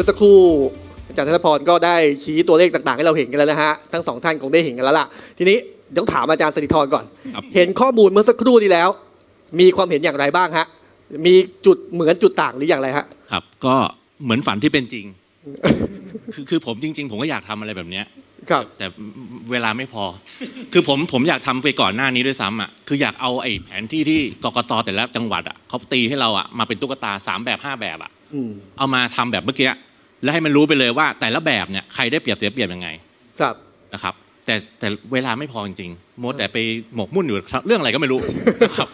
มื่อสักครู่อาจารย์ธนพรก็ได้ชี้ตัวเลขต่างๆให้เราเห็นกันแล้วนะฮะทั้งสองท่านคงได้เห็นกันแล้วล่ะ ทีนี้ต้องถามอาจารย์สนิธรก่อนเห็นข้อมูลเมื่อสักครู่นี้แล้ว มีความเห็นอย่างไรบ้างฮะมีจุดเหมือนจุดต่างหรืออย่างไรฮะครับก็เหมือนฝันที่เป็นจริง คือคือผมจริง ๆ ผมก็อยากทำอะไรแบบเนี้ย ครับแต่เวลาไม่พอ คือผมผมอยากทำไปก่อนหน้านี้ด้วยซ้ำอ่ะคืออยากเอาไอ้แผนที่ที่กกตแต่ละจังหวัดอ่ะเขาตีให้เราอ่ะมาเป็นตุ๊กตาสามแบบห้าแบบอ่ะเอามาทำแบบเมื่อกี้และให้มันรู้ไปเลยว่าแต่ละแบบเนี่ยใครได้เปรียบเสียเปรียบยังไง ครับนะครับ แต่แต่เวลาไม่พอจริงๆมดแต่ไปหมกมุ่นอยู่เรื่องอะไรก็ไม่รู้นะครับ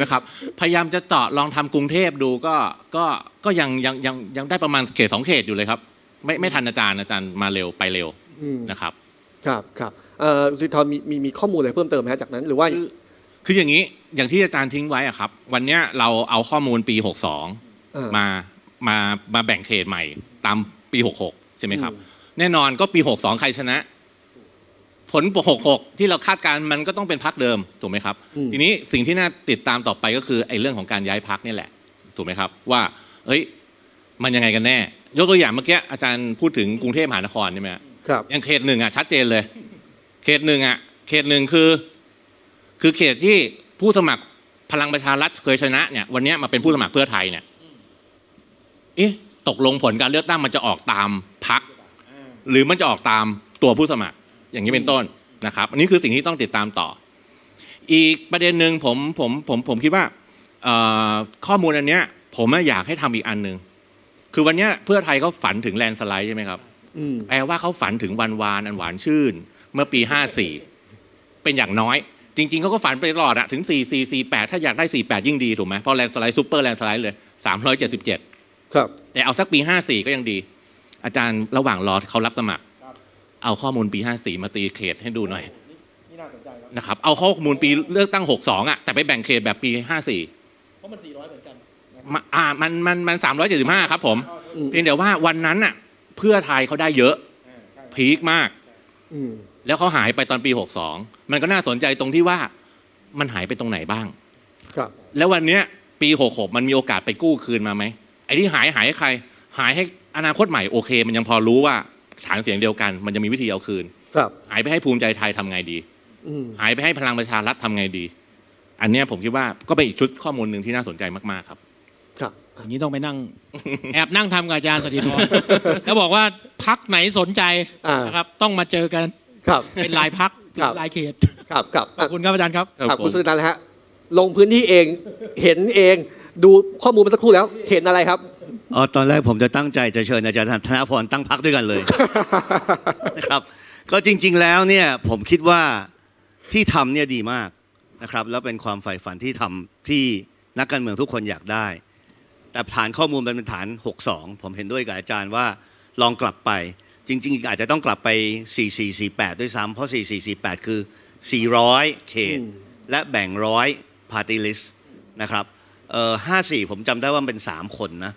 นะครับ พยายามจะเจาะลองทำกรุงเทพดูก็ก็ก็ยังยังยังยังได้ประมาณเขตสองเขตอยู่เลยครับ ไม่ไม่ทันอาจารย์อาจารย์มาเร็วไปเร็วนะครับ ครับครับสิทธรมีมีมีข้อมูลอะไรเพิ่มเติมไหมจากนั้น หรือว่า คืออย่างนี้อย่างที่อาจารย์ทิ้งไว้อะครับ วันเนี้ยเราเอาข้อมูลปีหกสองมามามาแบ่งเขตใหม่ ตามปี 66 ใช่ไหมครับ แน่นอนก็ปี 62 ใครชนะ ผล66 ที่เราคาดการ มันก็ต้องเป็นพักเดิมถูกไหมครับทีนี้สิ่งที่น่าติดตามต่อไปก็คือไอ้เรื่องของการย้ายพักนี่แหละ ถูกไหมครับ ว่าเฮ้ย มันยังไงกันแน่ ยกตัวอย่างเมื่อกี้อาจารย์พูดถึงกรุงเทพมหานครใช่ไหมครับอย่างเขตหนึ่งอ่ะ ชัดเจนเลย เขตหนึ่งอ่ะ เขตหนึ่งคือ คือเขตที่ผู้สมัครพลังประชารัฐเคยชนะ เนี่ย วันนี้มาเป็นผู้สมัครเพื่อไทยเนี่ยเอ๊ะตกลงผลการเลือกตั้งมันจะออกตามพัก หรือมันจะออกตามตัวผู้สมัคร อย่างนี้เป็นต้นนะครับ อันนี้คือสิ่งที่ต้องติดตามต่อ อีกประเด็นหนึ่งผมผมผมผมคิดว่าข้อมูลอันเนี้ย ผมอยากให้ทำอีกอันหนึ่งคือวันนี้เพื่อไทยเขาฝันถึงแลนสไลด์ใช่ไหมครับแปลว่าเขาฝันถึงวันวานอันหวานชื่น เมื่อปี54เป็นอย่างน้อย จริงๆเขาก็ฝันไปตลอดอะถึง4 4 4 8ถ้าอยากได้48ยิ่งดีถูกไหมเพราะแลนสไลด์ซูเปอร์แลนสไลด์เลย377ครับ แต่เอาสักปีห้าสี่ก็ยังดี อาจารย์ระหว่างรอเขารับสมัครเอาข้อมูลปีห้าสี่มาตีเขตให้ดูหน่อยนะครับ เอาข้อมูลปีเลือกตั้งหกสองอ่ะแต่ไปแบ่งเขตแบบปีห้าสี่เพราะมันสี่ร้อยเหมือนกัน อ่า มันมันมันห้าครับผมเพียงแต่ว่าวันนั้นอ่ะ เพื่อไทยเขาได้เยอะ พีคมากแล้วเขาหายไปตอนปีหกสองมันก็น่าสนใจตรงที่ว่ามันหายไปตรงไหนบ้าง ครับ แล้ววันเนี้ย ปีหกหกมันมีโอกาสไปกู้คืนมาไหมไอ้ที่หายหายให้ใคร หายให้อนาคตใหม่โอเค มันยังพอรู้ว่าฐานเสียงเดียวกันมันจะมีวิธีเอาคืน ครับ หายไปให้ภูมิใจไทยทำไงดีหายไปให้พลังประชารัฐทำไงดี อันเนี้ยผมคิดว่าก็เป็นอีกชุดข้อมูลหนึ่งที่น่าสนใจมากๆ ครับ ครับอันนี้ต้องไปนั่งแอบนั่งทำกับอาจารย์สถิพรแล้วบอกว่าพักไหนสนใจนะครับ ต้องมาเจอกัน ครับ เป็นลายพักลายเขตครับครับขอบคุณครับอาจารย์ครับขอบคุณสุนันท์ฮะ ลงพื้นที่เองเห็นเองดูข้อมูลมาสักครู่แล้วเห็นอะไรครับ อ๋อตอนแรกผมจะตั้งใจจะเชิญอาจารย์ธนาพรตั้งพักด้วยกันเลยนะครับก็จริงๆแล้วเนี่ยผมคิดว่าที่ทำเนี่ยดีมากนะครับ แล้วเป็นความใฝ่ฝันที่ทำที่นักการเมืองทุกคนอยากได้ แต่ฐานข้อมูลเป็นฐาน62 ผมเห็นด้วยกับอาจารย์ว่าลองกลับไป จริง ๆอาจจะต้องกลับไป 4448 ด้วยซ้ำเพราะ4448คือ400เขต และแบ่งร้อย์ตี้ลิสต์นะครับเออห้าสี่ผมจำได้ว่าเป็นสามคนนะ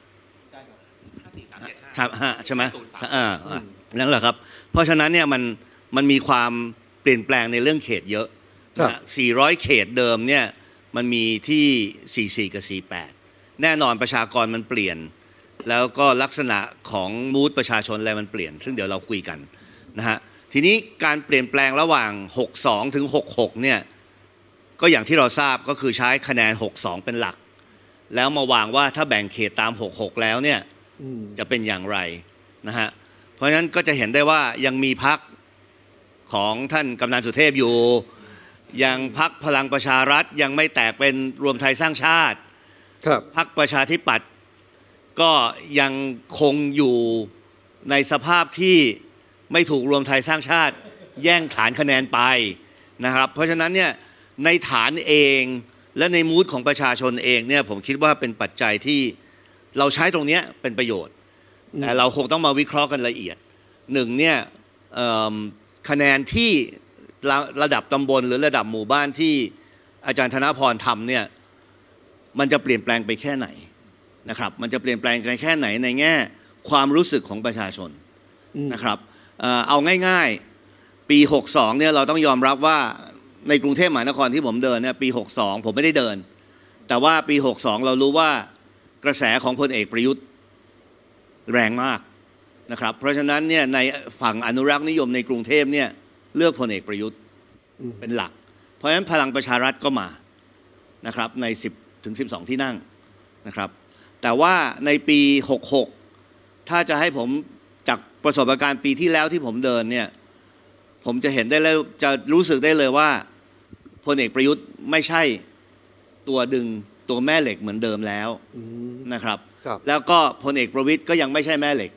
สามห้าใช่ไหมอ่าอ่านั่นแหละครับ เพราะฉะนั้นเนี่ยมันมันมีความเปลี่ยนแปลงในเรื่องเขตเยอะสี่ร้อยเขตเดิมเนี่ยมันมีที่สสี่ี่กับสปดแน่นอนประชากรมันเปลี่ยน แล้วก็ลักษณะของมูดประชาชนอะไรมันเปลี่ยน ซึ่งเดี๋ยวเราคุยกันนะฮะทีนี้การเปลี่ยนแปลงระหว่าง 62 ถึง66เนี่ยก็อย่างที่เราทราบก็คือใช้คะแนน62 เป็นหลักแล้วมาวางว่าถ้าแบ่งเขตตาม 66 แล้วเนี่ยจะเป็นอย่างไรนะฮะ เพราะฉะนั้นก็จะเห็นได้ว่ายังมีพักของท่านกำนันสุเทพอยู่ ยังพักพลังประชารัฐยังไม่แตกเป็นรวมไทยสร้างชาติ ครับพักประชาธิปัตย์ก็ยังคงอยู่ในสภาพที่ไม่ถูกรวมไทยสร้างชาติ แย่งฐานคะแนนไปนะครับ เพราะฉะนั้นเนี่ยในฐานเองและในมูดของประชาชนเองเนี่ยผมคิดว่าเป็นปัจจัยที่เราใช้ตรงนี้เป็นประโยชน์แต่เราคงต้องมาวิเคราะห์กันละเอียด หนึ่งเนี่ยคะแนนที่ระดับตำบลหรือระดับหมู่บ้านที่ อาจารย์ธนพรทำเนี่ยมันจะเปลี่ยนแปลงไปแค่ไหนนะครับ มันจะเปลี่ยนแปลงไปแค่ไหนในแง่ความรู้สึกของประชาชนนะครับ เอาง่ายๆปี 62เนี่ยเราต้องยอมรับว่าในกรุงเทพมหานครที่ผมเดินเนี่ยปี62ผมไม่ได้เดิน แต่ว่าปี 62 เรารู้ว่ากระแสของพลเอกประยุทธ์แรงมากนะครับ เพราะฉะนั้นเนี่ยในฝั่งอนุรักษ์นิยมในกรุงเทพเนี่ย เลือกพลเอกประยุทธ์เป็นหลัก เพราะฉะนั้นพลังประชารัฐก็มานะครับ ใน 10ถึง12 ที่นั่งนะครับ แต่ว่าในปี 66 ถ้าจะให้ผมจากประสบการณ์ปีที่แล้วที่ผมเดินเนี่ย ผมจะเห็นได้เลยจะรู้สึกได้เลยว่าพลเอกประยุทธ์ไม่ใช่ตัวดึงตัวแม่เหล็กเหมือนเดิมแล้วนะครับแล้วก็พลเอกประวิทย์ก็ยังไม่ใช่แม่เหล็ก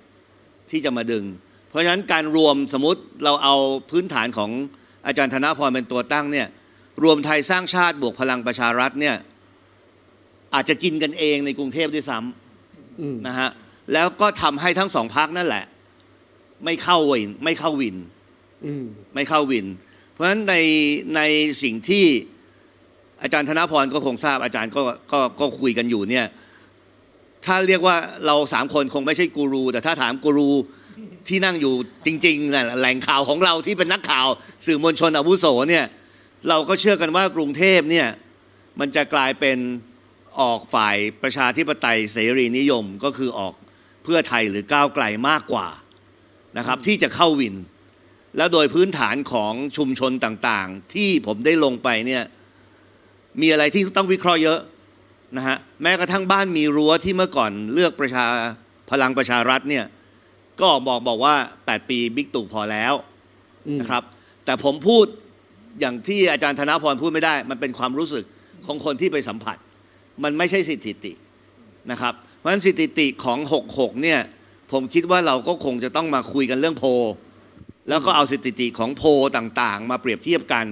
ที่จะมาดึง เพราะฉะนั้นการรวมสมมติเราเอาพื้นฐานของอาจารย์ธนพรเป็นตัวตั้งเนี่ย รวมไทยสร้างชาติบวกพลังประชารัฐเนี่ย อาจจะกินกันเองในกรุงเทพด้วยซ้ำนะฮะแล้วก็ทำให้ทั้งสองพักนั่นแหละ ไม่เข้าวินไม่เข้าวินไม่เข้าวินราะฉะนั้นในในสิ่งที่อาจารย์ธนพรก็คงทราบอาจารย์ก็ก็ก็คุยกันอยู่เนี่ยถ้าเรียกว่าเราสามคนคงไม่ใช่ กูรู แต่ถ้าถามกูรูที่นั่งอยู่จริงๆแหล่งข่าวของเราที่เป็นนักข่าว สื่อมวลชนอาวุโสเนี่ยเราก็เชื่อกันว่ากรุงเทพเนี่ยมันจะกลายเป็นออกฝ่ายประชาธิปไตยเสรีนิยมก็คือออกเพื่อไทยหรือก้าวไกลมากกว่านะครับ ที่จะเข้าวินและโดยพื้นฐานของชุมชนต่างๆ ที่ผมได้ลงไปเนี่ย มีอะไรที่ต้องวิเคราะห์เยอะนะฮะแม้กระทั่งบ้านมีรั้วที่เมื่อก่อนเลือกประชาพลังประชารัฐเนี่ย ก็บอกบอกว่า 8 ปีบิ๊กตู่พอแล้ว นะครับ แต่ผมพูดอย่างที่อาจารย์ธนพรพูดไม่ได้ มันเป็นความรู้สึกของคนที่ไปสัมผัส มันไม่ใช่สิทธิตินะครับ เพราะฉะนั้นสิทธิติของ 66เนี่ย ผมคิดว่าเราก็คงจะต้องมาคุยกันเรื่องโพแล้วก็เอาสถิติของโพต่างๆ มาเปรียบเทียบกัน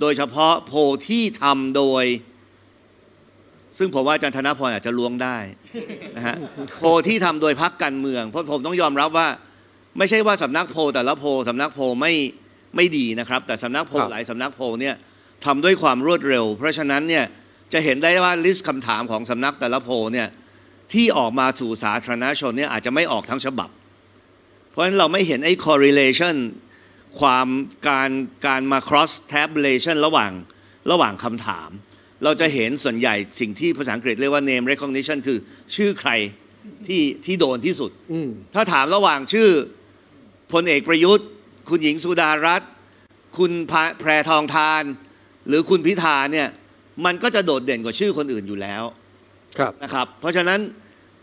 โดยเฉพาะโพที่ทำโดยซึ่งผมว่าอาจารย์ธนพรอาจจะล้วงได้นะฮะโพที่ทำโดยพักการเมืองเพราะผมต้องยอมรับว่า ไม่ใช่ว่าสำนักโพแต่ละโพสำนักโพไม่ไม่ดีนะครับ แต่สำนักโพหลายสำนักโพเนี่ยทำด้วยความรวดเร็ว เพราะฉะนั้นเนี่ยจะเห็นได้ว่าลิสต์คำถามของสำนักแต่ละโพเนี่ยที่ออกมาสู่สาธารณชนเนี่ยอาจจะไม่ออกทั้งฉบับพราะฉะนั้นเราไม่เห็นไอ้ correlation ความการการมา cross tabulation ระหว่างระหว่างคำถาม เราจะเห็นส่วนใหญ่สิ่งที่ภาษาอังกฤษเรียกว่า name recognition คือชื่อใครที่ที่โดนที่สุดถ้าถามระหว่างชื่อพลเอกประยุทธ์ คุณหญิงสุดารัตน์คุณแพรทองทาน หรือคุณพิธาเนี่ย มันก็จะโดดเด่นกว่าชื่อคนอื่นอยู่แล้วนะครับ เพราะฉะนั้น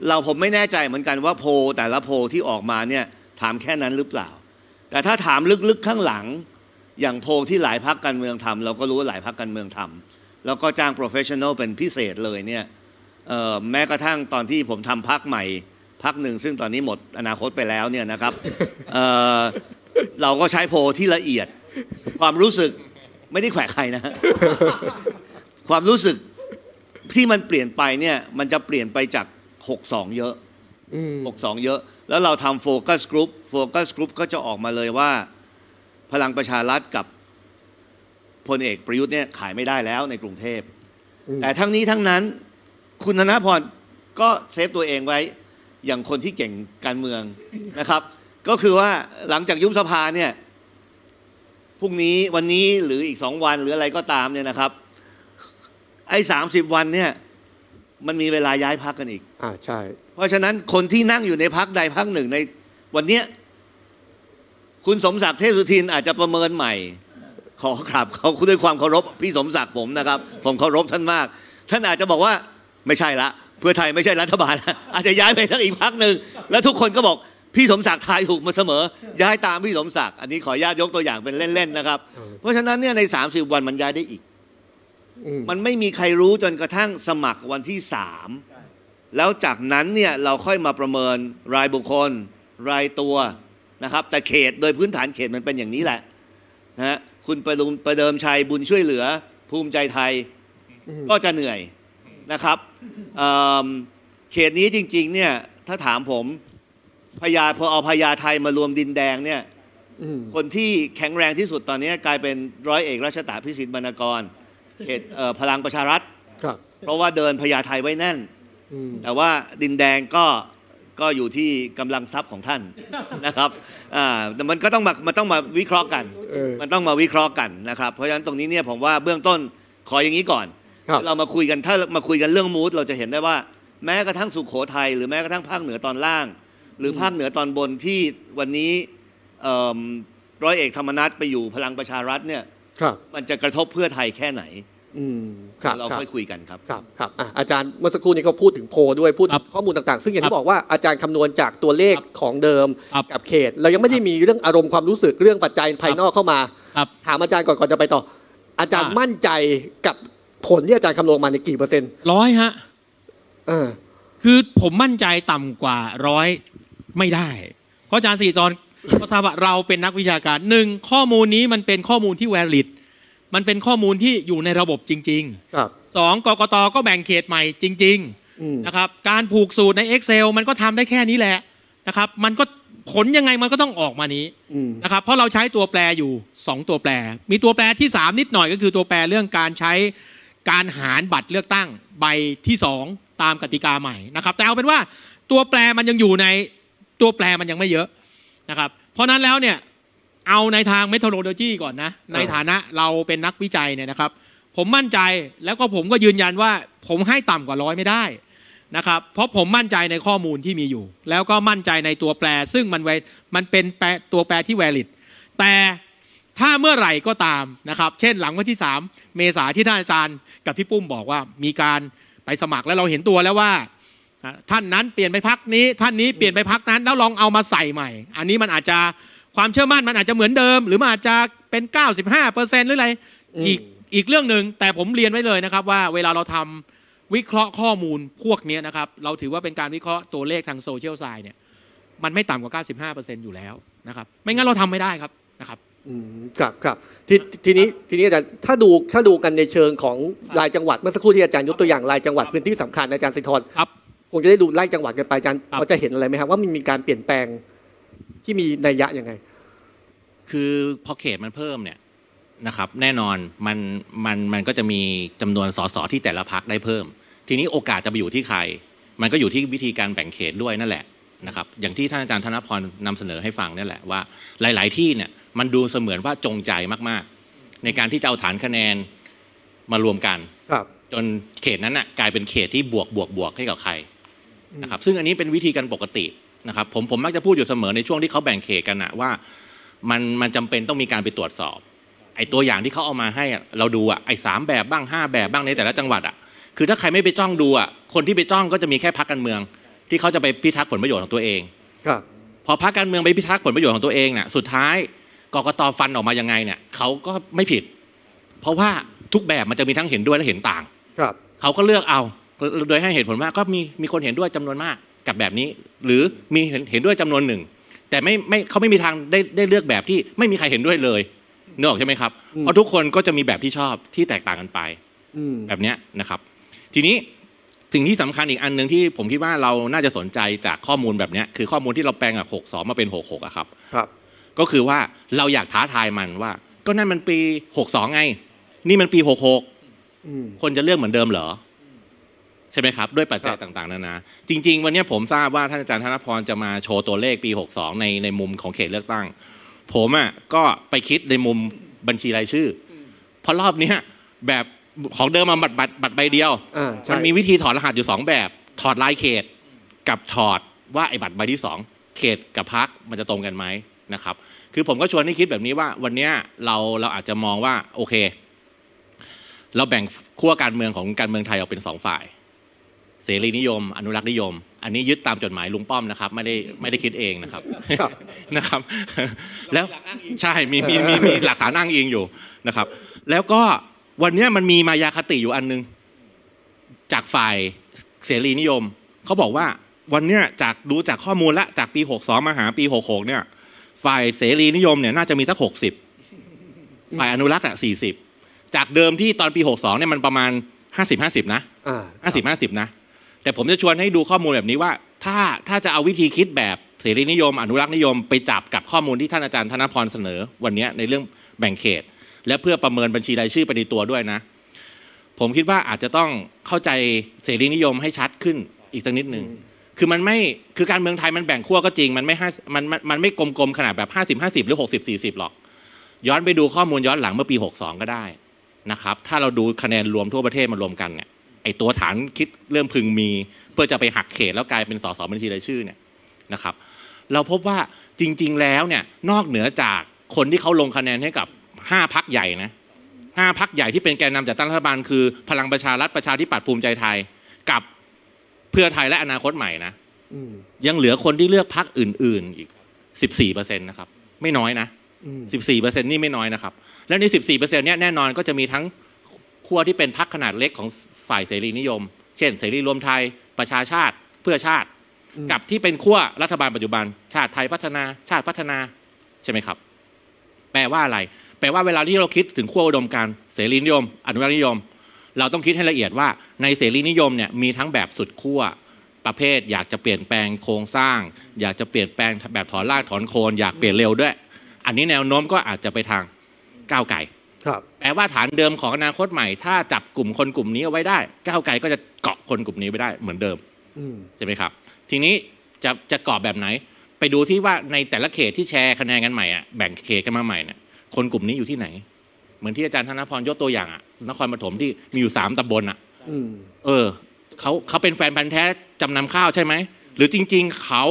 เราผมไม่แน่ใจเหมือนกันว่าโพแต่ละโพที่ออกมาเนี่ยถามแค่นั้นหรือเปล่า แต่ถ้าถามลึกๆข้างหลัง อย่างโพลที่หลายพักการเมืองทำเราก็รู้ว่าหลายพักการเมืองทำแล้วก็จ้างโปรเฟชชั่นอลเป็นพิเศษเลยเนี่ยแม้กระทั่งตอนที่ผมทำพักใหม่พักหนึ่งซึ่งตอนนี้หมดอนาคตไปแล้วเนี่ยนะครับเเราก็ใช้โพลที่ละเอียด ความรู้สึกไม่ได้แขวะใครนะ ความรู้สึกที่มันเปลี่ยนไปเนี่ยมันจะเปลี่ยนไปจาก6งเยอะ62 เยอะ แล้วเราทำโฟกัสกรุ๊ปโฟกัสกรุ๊ปก็จะออกมาเลยว่า พลังประชารัฐกับพลเอกประยุทธ์เนี่ยขายไม่ได้แล้วในกรุงเทพ แต่ทั้งนี้ทั้งนั้น คุณธนาพรก็เซฟตัวเองไว้ อย่างคนที่เก่งการเมืองนะครับ ก็คือว่าหลังจากยุบสภาเนี่ย พรุ่งนี้วันนี้หรืออีกสองวันหรืออะไรก็ตามเนี่ยนะครับ ไอ้สามสิบวันเนี่ยมันมีเวลาย้ายพักกันอีก อ่าใช่ เพราะฉะนั้นคนที่นั่งอยู่ในพักใดพักหนึ่งใน วันเนี้ย คุณสมศักดิ์เทพสุทินอาจจะประเมินใหม่ ขอกราบเขาด้วยความเคารพ พี่สมศักดิ์ผมนะครับ ผมเคารพท่านมากท่านอาจจะบอกว่าไม่ใช่ละ เพื่อไทยไม่ใช่รัฐบาล อาจจะย้ายไปทั้งอีกพักหนึ่งแล้วทุกคนก็บอก พี่สมศักดิ์ทายถูกมาเสมอ ย้ายตามพี่สมศักดิ์อันนี้ขออนุญาตยกตัวอย่างเป็นเล่นๆนะครับ เพราะฉะนั้นเนี่ยใน30วันมันย้ายได้อีกมันไม่มีใครรู้จนกระทั่งสมัครวันที่สาม แล้วจากนั้นเนี่ย เราค่อยมาประเมินรายบุคคลรายตัวนะครับ แต่เขตโดยพื้นฐานเขตมันเป็นอย่างนี้แหละนะฮะคุณประลุมประเดิมชัยบุญช่วยเหลือ ภูมิใจไทย ก็จะเหนื่อยนะครับเเขตนี้จริงๆเนี่ย ถ้าถามผมพญาพอเอาพญาไทยมารวมดินแดงเนี่ย คนที่แข็งแรงที่สุดตอนนี้กลายเป็นร้อยเอกราชตาพิสิทธิ์บรรณกรเขตพลังประชารัฐเพราะว่าเดินพญาไทไว้แน่นแต่ว่าดินแดงก็ก็อยู่ที่กำลังทรัพย์ของท่านนะครับแต่มันก็ต้องมามันต้องมาวิเคราะห์กัน มันต้องมาวิเคราะห์กันนะครับ เพราะฉะนั้นตรงนี้เนี่ยผมว่าเบื้องต้นขออย่างนี้ก่อนเรามาคุยกันถ้ามาคุยกันเรื่องมูดเราจะเห็นได้ว่า แม้กระทั่งสุขโขทัยหรือแม้กระทั่งภาคเหนือตอนล่าง หรือภาคเหนือตอนบนที่วันนี้ร้อยเอกธรรมนัฐไปอยู่พลังประชารัฐเนี่ยครับ มันจะกระทบเพื่อไทยแค่ไหน เราค่อยคุยกันครับ ครับ ครับอาจารย์เมื่อสักครู่นี้เขาพูดถึงโพด้วยพูดถึงข้อมูลต่างๆ ซึ่งอย่างที่บอกว่าอาจารย์คำนวณจากตัวเลขของเดิมกับเขต เรายังไม่ได้มีเรื่องอารมณ์ความรู้สึกเรื่องปัจจัยภายนอกเข้ามาถามอาจารย์ก่อนก่อนจะไปต่อ อาจารย์มั่นใจกับผลที่อาจารย์คำนวณมาในกี่เปอร์เซ็นต์ร้อยฮะคือผมมั่นใจต่ำกว่าร้อยไม่ได้เพราะอาจารย์สี่จอนเาะทราบว่าเราเป็นนักวิชาการหนึ่งข้อมูลนี้มันเป็นข้อมูลที่แวลิดมันเป็นข้อมูลที่อยู่ในระบบจริงๆสองกกตก็แบ่งเขตใหม่จริงๆนะครับการผูกสูตรใน Excel มันก็ทำได้แค่นี้แหละนะครับ มันก็ผลยังไงมันก็ต้องออกมานี้นะครับเพราะเราใช้ตัวแปรอยู่ 2 ตัวแปร มีตัวแปรที่3นิดหน่อย ก็คือตัวแปรเรื่องการใช้การหารบัตรเลือกตั้งใบที่ 2 ตามกติกาใหม่นะครับแต่เอาเป็นว่าตัวแปรมันยังอยู่ในตัวแปรมันยังไม่เยอะนะครับ เพราะนั้นแล้วเนี่ย เอาในทางเมทรโลโลจีก่อนนะ ในฐานะเราเป็นนักวิจัยเนี่ยนะครับ ผมมั่นใจแล้วก็ผมก็ยืนยันว่าผมให้ต่ำกว่าร้อยไม่ได้นะครับ เพราะผมมั่นใจในข้อมูลที่มีอยู่ แล้วก็มั่นใจในตัวแปร ซึ่งมันมันเป็นแปรตัวแปรที่แวลิด แต่ถ้าเมื่อไหร่ก็ตามนะครับ เช่นหลังวันที่ 3 เมษาที่ท่านอาจารย์กับพี่ปุ้มบอกว่ามีการไปสมัครแล้วเราเห็นตัวแล้วว่าท่านนั้นเปลี่ยนไปพักนี้ ท่านนี้เปลี่ยนไปพักนั้น แล้วลองเอามาใส่ใหม่ อันนี้มันอาจจะความเชื่อมั่นมันอาจจะเหมือนเดิมหรือมันอาจจะเป็น 95เปอร์เซ็นต์หรืออะไรอีกอีกเรื่องหนึ่งแต่ผมเรียนไว้เลยนะครับว่าเวลาเราทำวิเคราะห์ข้อมูลพวกนี้นะครับเราถือว่าเป็นการวิเคราะห์ตัวเลขทางโซเชียลไซน์เนี่ยมันไม่ต่ำกว่า 95%อยู่แล้วนะครับไม่งั้นเราทำไม่ได้ครับนะครับครับครับททีนี้ทีนี้อาจารย์ถ้าดูถ้าดูกันในเชิงของรายจังหวัดเมื่อสักครู่ที่อาจารย์ยกตัวอย่างรายจังหวัดพื้นที่สำคัญอาจารย์สิทธรคงจะได้ดูไล่จังหวัดกันไปอาจารย์เขาจะเห็นอะไรไหมครับว่ามันมีการเปลี่ยนแปลงที่มีนัยยะยังไง คือพอเขตมันเพิ่มเนี่ยนะครับ แน่นอนมันมันมันก็จะมีจำนวนสสที่แต่ละพักได้เพิ่ม ทีนี้โอกาสจะไปอยู่ที่ใคร มันก็อยู่ที่วิธีการแบ่งเขตด้วยนั่นแหละนะครับอย่างที่ท่านอาจารย์ธนพรนำเสนอให้ฟังนี่แหละว่า หลาย ๆ ที่เนี่ยมันดูเสมือนว่าจงใจมาก ๆ ในการที่จะเอาฐานคะแนนมารวมกันจนเขตนั้นน่ะกลายเป็นเขตที่บวกบวกบวกให้กับใครนะครับซึ่งอันนี้เป็นวิธีการปกตินะครับผมผมมักจะพูดอยู่เสมอในช่วงที่เขาแบ่งเขตกันนะว่ามันมันจำเป็นต้องมีการไปตรวจสอบ ไอ้ตัวอย่างที่เขาเอามาให้เราดูอะไอ้สามแบบบ้าง 5 แบบบ้างในแต่ละจังหวัดอะคือถ้าใครไม่ไปจ้องดูอะคนที่ไปจ้องก็จะมีแค่พักการเมือง ที่เขาจะไปพิทักษ์ผลประโยชน์ของตัวเองครับพอพักการเมืองไปพิทักษ์ผลประโยชน์ของตัวเองเนี่ยสุดท้ายกกตฟันออกมายังไงเนี่ยเขาก็ไม่ผิด เพราะว่าทุกแบบมันจะมีทั้งเห็นด้วยและเห็นต่างครับเขาก็เลือกเอาโดยให้เหตุผลว่าก็มีมีคนเห็นด้วยจำนวนมากกับแบบนี้ หรือมีเห็นด้วยจำนวนหนึ่ง แต่ไม่ไม่เขาไม่มีทางได้ได้เลือกแบบที่ไม่มีใครเห็นด้วยเลยเนอะใช่ไหมครับ เพราะทุกคนก็จะมีแบบที่ชอบที่แตกต่างกันไปแบบนี้นะครับ ทีนี้สิ่งที่สำคัญอีกอันหนึ่งที่ผมคิดว่าเราน่าจะสนใจจากข้อมูลแบบนี้คือข้อมูลที่เราแปลงจากสองมาเป็นหกอะครับ ครับ ก็คือว่าเราอยากท้าทายมันว่า ก็นั่นมันปีหกสองไง นี่มันปีหกหกคนจะเลือกเหมือนเดิมเหรอใช่ไหมครับด้วยปัจจัยต่างๆนานาจริง ๆวันนี้ผมทราบว่าท่านอาจารย์ธนพรจะมาโชว์ตัวเลขปี62ในในมุมของเขตเลือกตั้ง ผมอ่ะก็ไปคิดในมุมบัญชีรายชื่อเพราะรอบนี้แบบของเดิมมาบัตรบัตรบัตรใบเดียวมันมีวิธีถอดรหัสอยู่2แบบ ถอดลายเขตกับถอดว่าไอ้บัตรใบที่2เขตกับพักมันจะตรงกันไหมนะครับ คือผมก็ชวนให้คิดแบบนี้ว่า วันนี้เราเราอาจจะมองว่า โอเค เราแบ่งขั้วการเมืองของการเมืองไทยออกเป็นสองฝ่ายเสรีนิยม อนุรักษ์นิยม อันนี้ยึดตามจดหมายลุงป้อมนะครับไม่ได้ไม่ได้คิดเองนะครับ นะครับ แล้วใช่มีมีมีมีหลักฐานอ้างอิงอยู่นะครับ แล้วก็วันนี้มันมีมายาคติอยู่อันนึงจากฝ่ายเสรีนิยมเขาบอกว่า วันเนี้ยจากดูจากข้อมูลละจากปี62มาหา ปี66เนี่ย ฝ่ายเสรีนิยมเนี่ยน่าจะมีสัก60ฝ่ายอนุรักษ์อ่ะ40จากเดิมที่ตอนปี62เนี่ยมันประมาณ50 50นะหห้้าสิบาสิบนะแต่ผมจะชวนให้ดูข้อมูลแบบนี้ว่า ถ้าถ้าจะเอาวิธีคิดแบบเสรีนิยม อนุรักษ์นิยมไปจับกับข้อมูลที่ท่านอาจารย์ธนพรเสนอวันนี้ในเรื่องแบ่งเขต และเพื่อประเมินบัญชีรายชื่อไปในตัวด้วยนะ ผมคิดว่าอาจจะต้องเข้าใจเสรีนิยมให้ชัดขึ้นอีกสักนิดหนึ่งคือมันไม่คือการเมืองไทยมันแบ่งขั้วก็จริงมันไม่ห้ามันมันไม่กลมๆขนาดแบบ50 50หรือ60 40หรอก ย้อนไปดูข้อมูลย้อนหลังเมื่อปี62ก็ได้นะครับ ถ้าเราดูคะแนนรวมทั่วประเทศมารวมกันเนี่ยไอตัวฐานคิดเริ่มพึงมี เพื่อจะไปหักเขตแล้วกลายเป็นสสบัญชีรายชื่อเนี่ยนะครับ เราพบว่าจริง ๆ แล้วเนี่ยนอกเหนือจากคนที่เขาลงคะแนนให้กับ 5พักใหญ่นะห้าพักใหญ่ที่เป็นแกนนาจัดตั้งรัฐบาล คือพลังประชารัฐประชาธิปัตย์ภูมิใจไทย กับเพื่อไทยและอนาคตใหม่นะยังเหลือคนที่เลือกพักอื่น ๆ อีก 14เปอร์เซ็นต์นะครับไม่น้อยนะ14เปอร์เซ็นต์นี่ไม่น้อยนะครับ แล้วใน14เปอร์เซ็นต์เนี้ยแน่นอนก็จะมีทั้งขั้วที่เป็นพักขนาดเล็กของฝ่ายเสรีนิยม เช่น เสรีรวมไทย ประชาชาติ เพื่อชาติ กับที่เป็นขั้วรัฐบาลปัจจุบัน ชาติไทยพัฒนา ชาติพัฒนา ใช่ไหมครับ แปลว่าอะไร แปลว่าเวลาที่เราคิดถึงขั้วอุดมการเสรีนิยม อนุรักษนิยม เราต้องคิดให้ละเอียดว่า ในเสรีนิยมเนี่ยมีทั้งแบบสุดขั้วประเภทอยากจะเปลี่ยนแปลงโครงสร้าง อยากจะเปลี่ยนแปลงแบบถอนรากถอนโคน อยากเปลี่ยนเร็วด้วย อันนี้แนวโน้มก็อาจจะไปทางก้าวไก่แปลว่าฐานเดิมของอนาคตใหม่ ถ้าจับกลุ่มคนกลุ่มนี้เอาไว้ได้ก้าวไกลก็จะเกาะคนกลุ่มนี้ไว้ได้เหมือนเดิมใช่ไหมครับ ทีนี้จะจะเกาะแบบไหน ไปดูที่ว่าในแต่ละเขตที่แชร์คะแนนกันใหม่อ่ะแบ่งเขตกันมาใหม่เนี่ยคนกลุ่มนี้อยู่ที่ไหน เหมือนที่อาจารย์ธนพรยกตัวอย่างอ่ะนครปฐมที่มีอยู่สามตำบลอ่ะเออเขาเขาเป็นแฟนพันธ์แท้จำนำข้าวใช่ไหมหรือจริง ๆเขา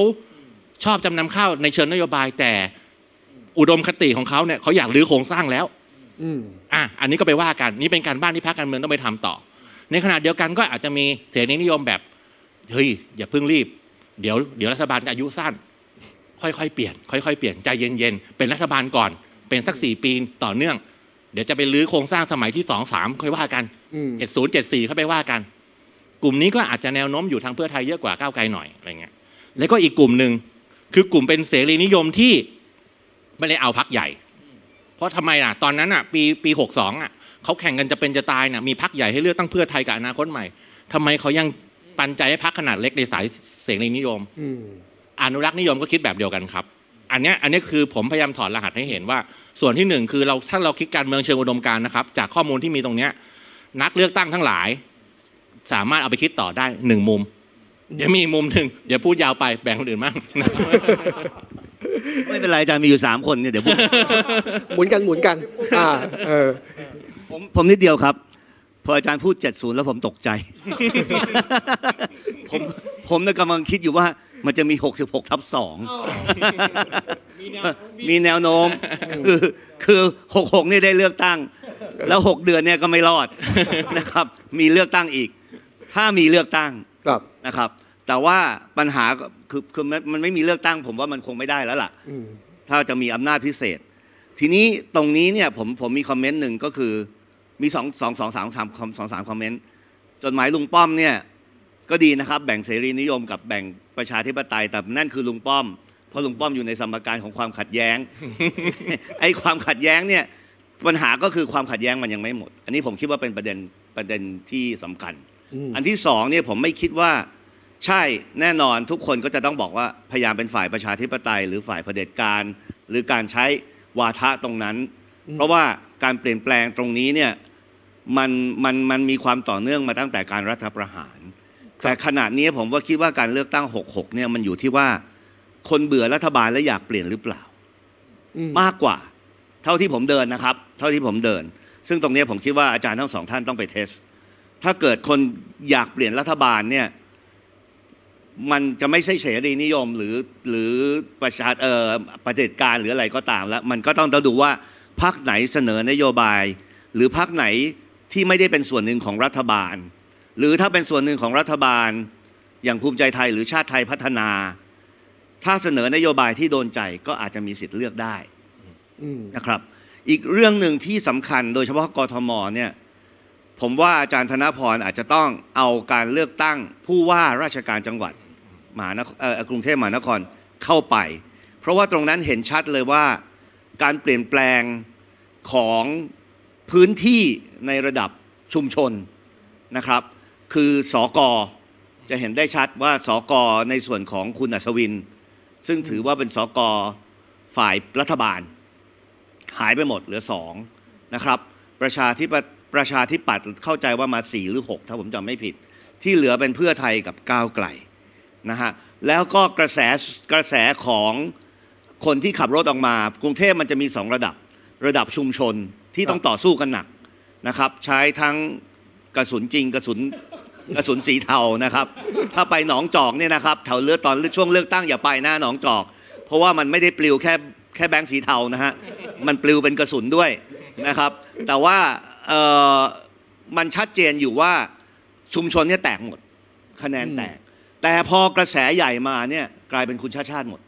ชอบจำนำข้าวในเชิงนโยบายแต่ อุดมคติของเขาเนี่ยเขาอยากรื้อโครงสร้างแล้วอ่ะ อันนี้ก็ไปว่ากัน นี่เป็นการบ้านที่พรรคการเมืองต้องไปทำต่อ ในขณะเดียวกันก็อาจจะมีเสรีนิยมแบบเฮ้ยอย่าเพิ่งรีบ เดี๋ยวเดี๋ยวรัฐบาลอายุสั้นค่อยๆ เปลี่ยนค่อยๆเปลี่ยนใจเย็นๆ เป็นรัฐบาลก่อนเป็นสักสี่ปีต่อเนื่อง เดี๋ยวจะไปรื้อโครงสร้างสมัยที่สองสามค่อยว่ากันเจ็ดศูนย์เจ็ดสี่เขาไปว่ากัน กลุ่มนี้ก็อาจจะแนวโน้มอยู่ทางเพื่อไทยเยอะกว่าก้าวไกลหน่อยอะไรเงี้ยแล้วก็อีกกลุ่มหนึ่งคือกลุ่มเป็นเสรีนิยมที่ไม่ได้เอาพักใหญ่ราะทำไมอ่ะตอนนั้นอ่ะ ปีปีหกสองอ่ะเขาแข่งกันจะเป็นจะตายน่ะมีพักใหญ่ให้เลือกตั้งเพื่อไทยกับอนาคตใหม่ ทำไมเขายังปันใจให้พักขนาดเล็กในสายเสีรีนิยมอนุรักษ์นิยมก็คิดแบบเดียวกันครับ อันนี้อันนี้คือผมพยายามถอดรหัสให้เห็นว่า ส่วนที่หนึ่งคือเราถ้าเราคิดการเมืองเชิงอุดมการนะครับจากข้อมูลที่มีตรงเนี้ย นักเลือกตั้งทั้งหลาย สามารถเอาไปคิดต่อได้หนึ่งมุม เดี๋ยวมีมุมหนึ่งเดี๋ยวพูดยาวไปแบ่งคนอื่นบ้างไม่เป็นไร อาจารย์มีอยู่สามคนเนี่ยเดี๋ยวหมุนกัน หมุนกันอ่าเออผมผมนิดเดียวครับ พออาจารย์พูดเจ็ดศูนย์แล้วผมตกใจ ผมผมเนี่ยกำลังคิดอยู่ว่า มันจะมีหกสิบหกทับสองมีแนวโน้ม คือคือหกหกนี่ได้เลือกตั้ง แล้วหกเดือนเนี่ยก็ไม่รอดนะครับ มีเลือกตั้งอีก ถ้ามีเลือกตั้งนะครับ แต่ว่าปัญหาคือคือมันไม่มีเลือกตั้งผมว่ามันคงไม่ได้แล้วล่ะถ้าจะมีอำนาจพิเศษ ทีนี้ตรงนี้เนี่ยผมผมมีคอมเมนต์หนึ่งก็คือ มีสองสองสองสามสามสองสามคอมเมนต์จดหมายลุงป้อมเนี่ยก็ดีนะครับ แบ่งเสรีนิยมกับแบ่งประชาธิปไตย แต่นั่นคือลุงป้อม เพราะลุงป้อมอยู่ในสมการของความขัดแย้งไอ้ความขัดแย้งเนี่ยปัญหาก็คือความขัดแย้งมันยังไม่หมด อันนี้ผมคิดว่าเป็นประเด็นประเด็นที่สำคัญ อันที่สองเนี่ยผมไม่คิดว่าใช่แน่นอนทุกคนก็จะต้องบอกว่าพยายามเป็นฝ่ายประชาธิปไตยหรือฝ่ายเผด็จการหรือการใช้วาทะตรงนั้น เพราะว่าการเปลี่ยนแปลงตรงนี้เนี่ยมันมันมันมีความต่อเนื่องมาตั้งแต่การรัฐประหาร แต่ขณะนี้ผมว่าคิดว่าการเลือกตั้ง66เนี่ยมันอยู่ที่ว่า คนเบื่อรัฐบาลและอยากเปลี่ยนหรือเปล่ามากกว่า เท่าที่ผมเดินนะครับ เท่าที่ผมเดิน ซึ่งตรงนี้ผมคิดว่าอาจารย์ทั้งสองท่านต้องไปเทส ถ้าเกิดคนอยากเปลี่ยนรัฐบาลเนี่ยมันจะไม่ใช่เสรีนิยมหรือหรือประชาเอ่อประเด็จการหรืออะไรก็ตามแล้วมันก็ต้องดูว่าพักไหนเสนอนโยบาย หรือพักไหนที่ไม่ได้เป็นส่วนหนึ่งของรัฐบาล หรือถ้าเป็นส่วนหนึ่งของรัฐบาล อย่างภูมิใจไทยหรือชาติไทยพัฒนา ถ้าเสนอนโยบายที่โดนใจก็อาจจะมีสิทธิ์เลือกได้นะครับ อีกเรื่องหนึ่งที่สำคัญโดยเฉพาะกทมเนี่ยผมว่าอาจารย์ธนพรอาจจะต้องเอาการเลือกตั้งผู้ว่าราชการจังหวัดมหานครกรุงเทพมหานครเข้าไป เพราะว่าตรงนั้นเห็นชัดเลยว่าการเปลี่ยนแปลงของพื้นที่ในระดับชุมชนนะครับ คือสอกอจะเห็นได้ชัดว่าสอกอในส่วนของคุณอัศวิน ซึ่งถือว่าเป็นสอกอฝ่ายรัฐบาล หายไปหมดเหลือสองนะครับ ประชาธิปประชาธิปัตย์เข้าใจว่ามาสี่หรือหกถ้าผมจำไม่ผิดที่เหลือเป็นเพื่อไทยกับก้าวไกลนะฮะแล้วก็กระแสกระแสของคนที่ขับรถออกมา กรุงเทพมันจะมี 2 ระดับระดับชุมชนที่ต้องต่อสู้กันหนักนะครับใช้ทั้งกระสุนจริงกระสุนกระสุนสีเทานะครับถ้าไปหนองจอกเนี่ยนะครับแถวเลือดตอนช่วงเลือกตั้งอย่าไปหน้าหนองจอก เพราะว่ามันไม่ได้ปลิวแค่แค่แบงค์สีเทานะฮะ มันปลิวเป็นกระสุนด้วยนะครับแต่ว่ามันชัดเจนอยู่ว่าชุมชนเนี่ยแตกหมดคะแนนแตกแต่พอกระแสใหญ่มาเนี่ยกลายเป็นคุณชาติชาติหมด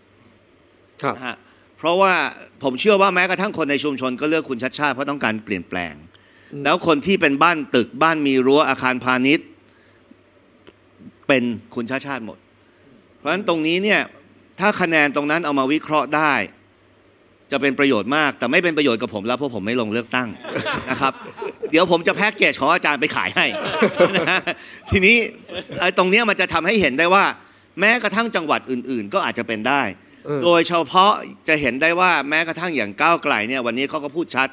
ครับนะฮะเพราะว่าผมเชื่อว่าแม้กระทั่งคนในชุมชนก็เลือกคุณชาติชาติ เพราะต้องการเปลี่ยนแปลง แล้วคนที่เป็นบ้านตึกบ้านมีรั้วอาคารพาณิชย์ เป็นคุณชาติชาติหมด เพราะฉะนั้นตรงนี้เนี่ยถ้าคะแนนตรงนั้นเอามาวิเคราะห์ได้จะเป็นประโยชน์มากแต่ไม่เป็นประโยชน์กับผมแล้วเพราะผมไม่ลงเลือกตั้งนะครับ เดี๋ยวผมจะแพ็กเกจของอาจารย์ไปขายให้ทีนี้ตรงนี้มันจะทำให้เห็นได้ว่าแม้กระทั่งจังหวัดอื่นๆ ก็อาจจะเป็นได้ โดยเฉพาะจะเห็นได้ว่าแม้กระทั่งอย่างก้าวไกล เนี่ย วันนี้เขาก็พูดชัด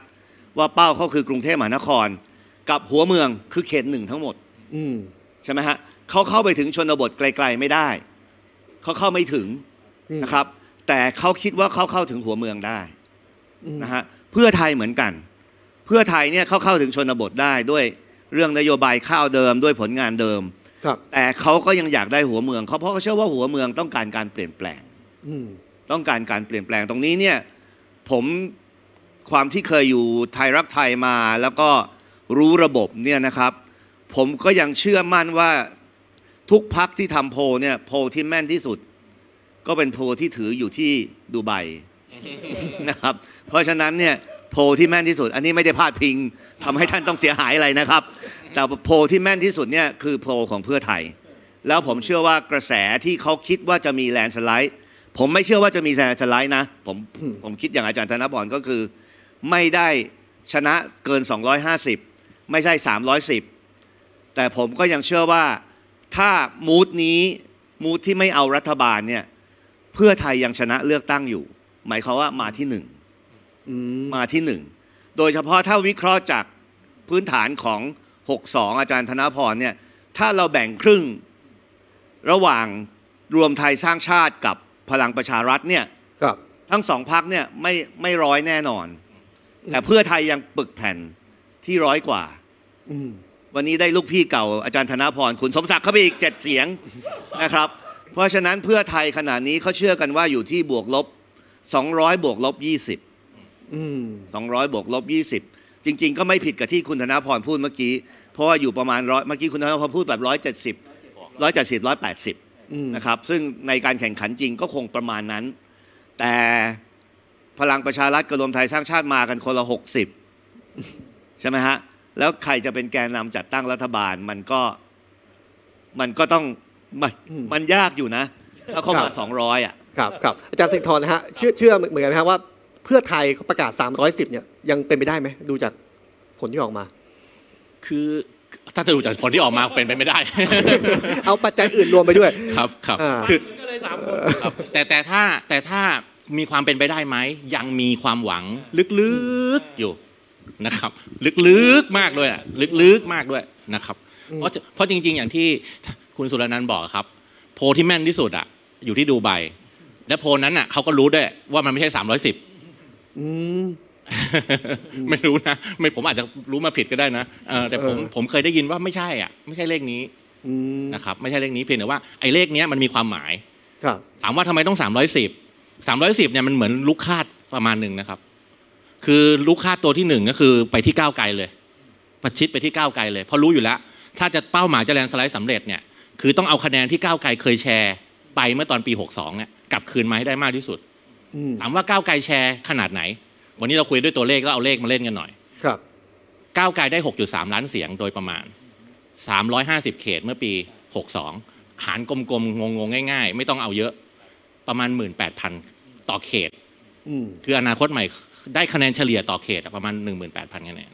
ว่าเป้าเขาคือกรุงเทพมหานคร กับหัวเมืองคือเขตหนึ่งทั้งหมดใช่ไหมฮะเขาเข้าไปถึงชนบทไกลๆไม่ได้เขาเข้าไม่ถึงนะครับแต่เขาคิดว่าเขาเข้าถึงหัวเมืองได้นะฮะเพื่อไทยเหมือนกัน เพื่อไทยเนี่ยเขาเข้าถึงชนบทได้ด้วยเรื่องนโยบายข้าวเดิมด้วยผลงานเดิมแต่เขาก็ยังอยากได้หัวเมืองเขาเพราะเขาเชื่อว่าหัวเมืองต้องการการเปลี่ยนแปลงต้องการการเปลี่ยนแปลงตรงนี้เนี่ย ผมความที่เคยอยู่ไทยรักไทยมาแล้วก็รู้ระบบเนี่ยนะครับ ผมก็ยังเชื่อมั่นว่าทุกพักที่ทำโพเนี่ยโพที่แม่นที่สุดก็เป็นโพที่ถืออยู่ที่ดูไบนะครับเพราะฉะนั้นเนี่ยโพที่แม่นที่สุด อันนี้ไม่ได้พลาดพิง ทำให้ท่านต้องเสียหายอะไรนะครับ แต่โพที่แม่นที่สุดเนี่ยคือโพของเพื่อไทย แล้วผมเชื่อว่ากระแสที่เขาคิดว่าจะมีแลนสไลด์ผมไม่เชื่อว่าจะมีแลนสไลด์นะผมผมคิดอย่างอาจารย์ธนบรก็คือ ไม่ได้ชนะเกิน 250 ไม่ใช่ 310 แต่ผมก็ยังเชื่อว่าถ้ามูดนี้มูดที่ไม่เอารัฐบาลเนี่ยเพื่อไทยยังชนะเลือกตั้งอยู่ หมายความว่ามาที่หนึ่งมาที่หนึ่ง โดยเฉพาะถ้าวิเคราะห์จากพื้นฐานของ 62 อาจารย์ธนพรเนี่ย ถ้าเราแบ่งครึ่งระหว่างรวมไทยสร้างชาติกับพลังประชารัฐเนี่ยทั้งสองพักเนี่ยไม่ไม่ร้อยแน่นอน แต่เพื่อไทยยังปึกแผ่นที่ร้อยกว่าวันนี้ได้ลูกพี่เก่าอาจารย์ธนพรคุณสมศักดิ์เข้าไปอีกเจ็ดเสียงนะครับเพราะฉะนั้นเพื่อไทยขณะนี้เขาเชื่อกันว่าอยู่ที่บวกลบ 200 บวกลบ 20อืม200 บวกลบ 20 จริงๆ ก็ไม่ผิดกับที่คุณธนาพรพูดเมื่อกี้ เพราะว่าอยู่ประมาณร้อยเมื่อกี้คุณธนาพรพูดแบบร้อยเจ็ดสิบร้อยเจ็ดสิบร้อยแปดสิบนะครับ ซึ่งในการแข่งขันจริงก็คงประมาณนั้น แต่พลังประชารัฐกับรวมไทยสร้างชาติมากันคนละหกสิบใช่ไหมฮะ แล้วใครจะเป็นแกนนำจัดตั้งรัฐบาลมันก็มันก็ต้องมันมันยากอยู่นะถ้าเข้ามา200อ่ะครับครับอาจารย์สิงห์ทรนะฮะ เชื่อเชื่อเหมือนกันไหมครับว่าเพื่อไทยเขาประกาศ310เนี่ยยังเป็นไปได้ไหม ดูจากผลที่ออกมา คือ ถ้าจะดูจากผลที่ออกมาเป็นไปไม่ได้ เอาปัจจัยอื่นรวมไปด้วยครับครับคือก็เลยสามคนแต่แต่ถ้าแต่ถ้ามีความเป็นไปได้ไหมยังมีความหวังลึกๆอยู่นะครับ ลึกๆมากด้วยลึกๆมากด้วยนะครับ เพราะเพราะจริง ๆ อย่างที่คุณสุรนันท์บอกครับ โพที่แม่นที่สุด อ่ะ อยู่ที่ดูไบและโพนั้นอ่ะเขาก็รู้ด้วยว่ามันไม่ใช่สามร้อยสิบไม่รู้นะไม่ผมอาจจะรู้มาผิดก็ได้นะแต่ผมผมเคยได้ยินว่าไม่ใช่อ่ะไม่ใช่เลขนี้นะครับ ไม่ใช่เลขนี้เพียงแต่ว่าไอ้เลขนี้มันมีความหมายถามว่าทำไมต้องสามร้อยสิบสามร้อยสิบเนี่ยมันเหมือนลูกคาดประมาณหนึ่งนะครับ คือลูกคาดตัวที่หนึ่งก็คือ ไปที่ก้าวไกลเลย ประชิด ไปที่ก้าวไกลเลยเพราะรู้อยู่แล้ว ถ้าจะเป้าหมายจะแลนสไลด์สำเร็จเนี่ยคือต้องเอาคะแนนที่ก้าวไกลเคยแชร์ไปเมื่อตอนปี 62 เนี่ย กลับคืนมาให้ได้มากที่สุดถามว่าก้าวไกลแชร์ขนาดไหน วันนี้เราคุยด้วยตัวเลขก็เอาเลขมาเล่นกันหน่อย ครับก้าวไกลได้ 6.3 ล้านเสียงโดยประมาณ 350เขตเมื่อปี 62 หารกลมๆ งงๆง่ายๆ ไม่ต้องเอาเยอะประมาณ 18,000 ต่อเขตคืออนาคตใหม่ ได้คะแนนเฉลี่ยต่อเขตประมาณ18,000คะแนน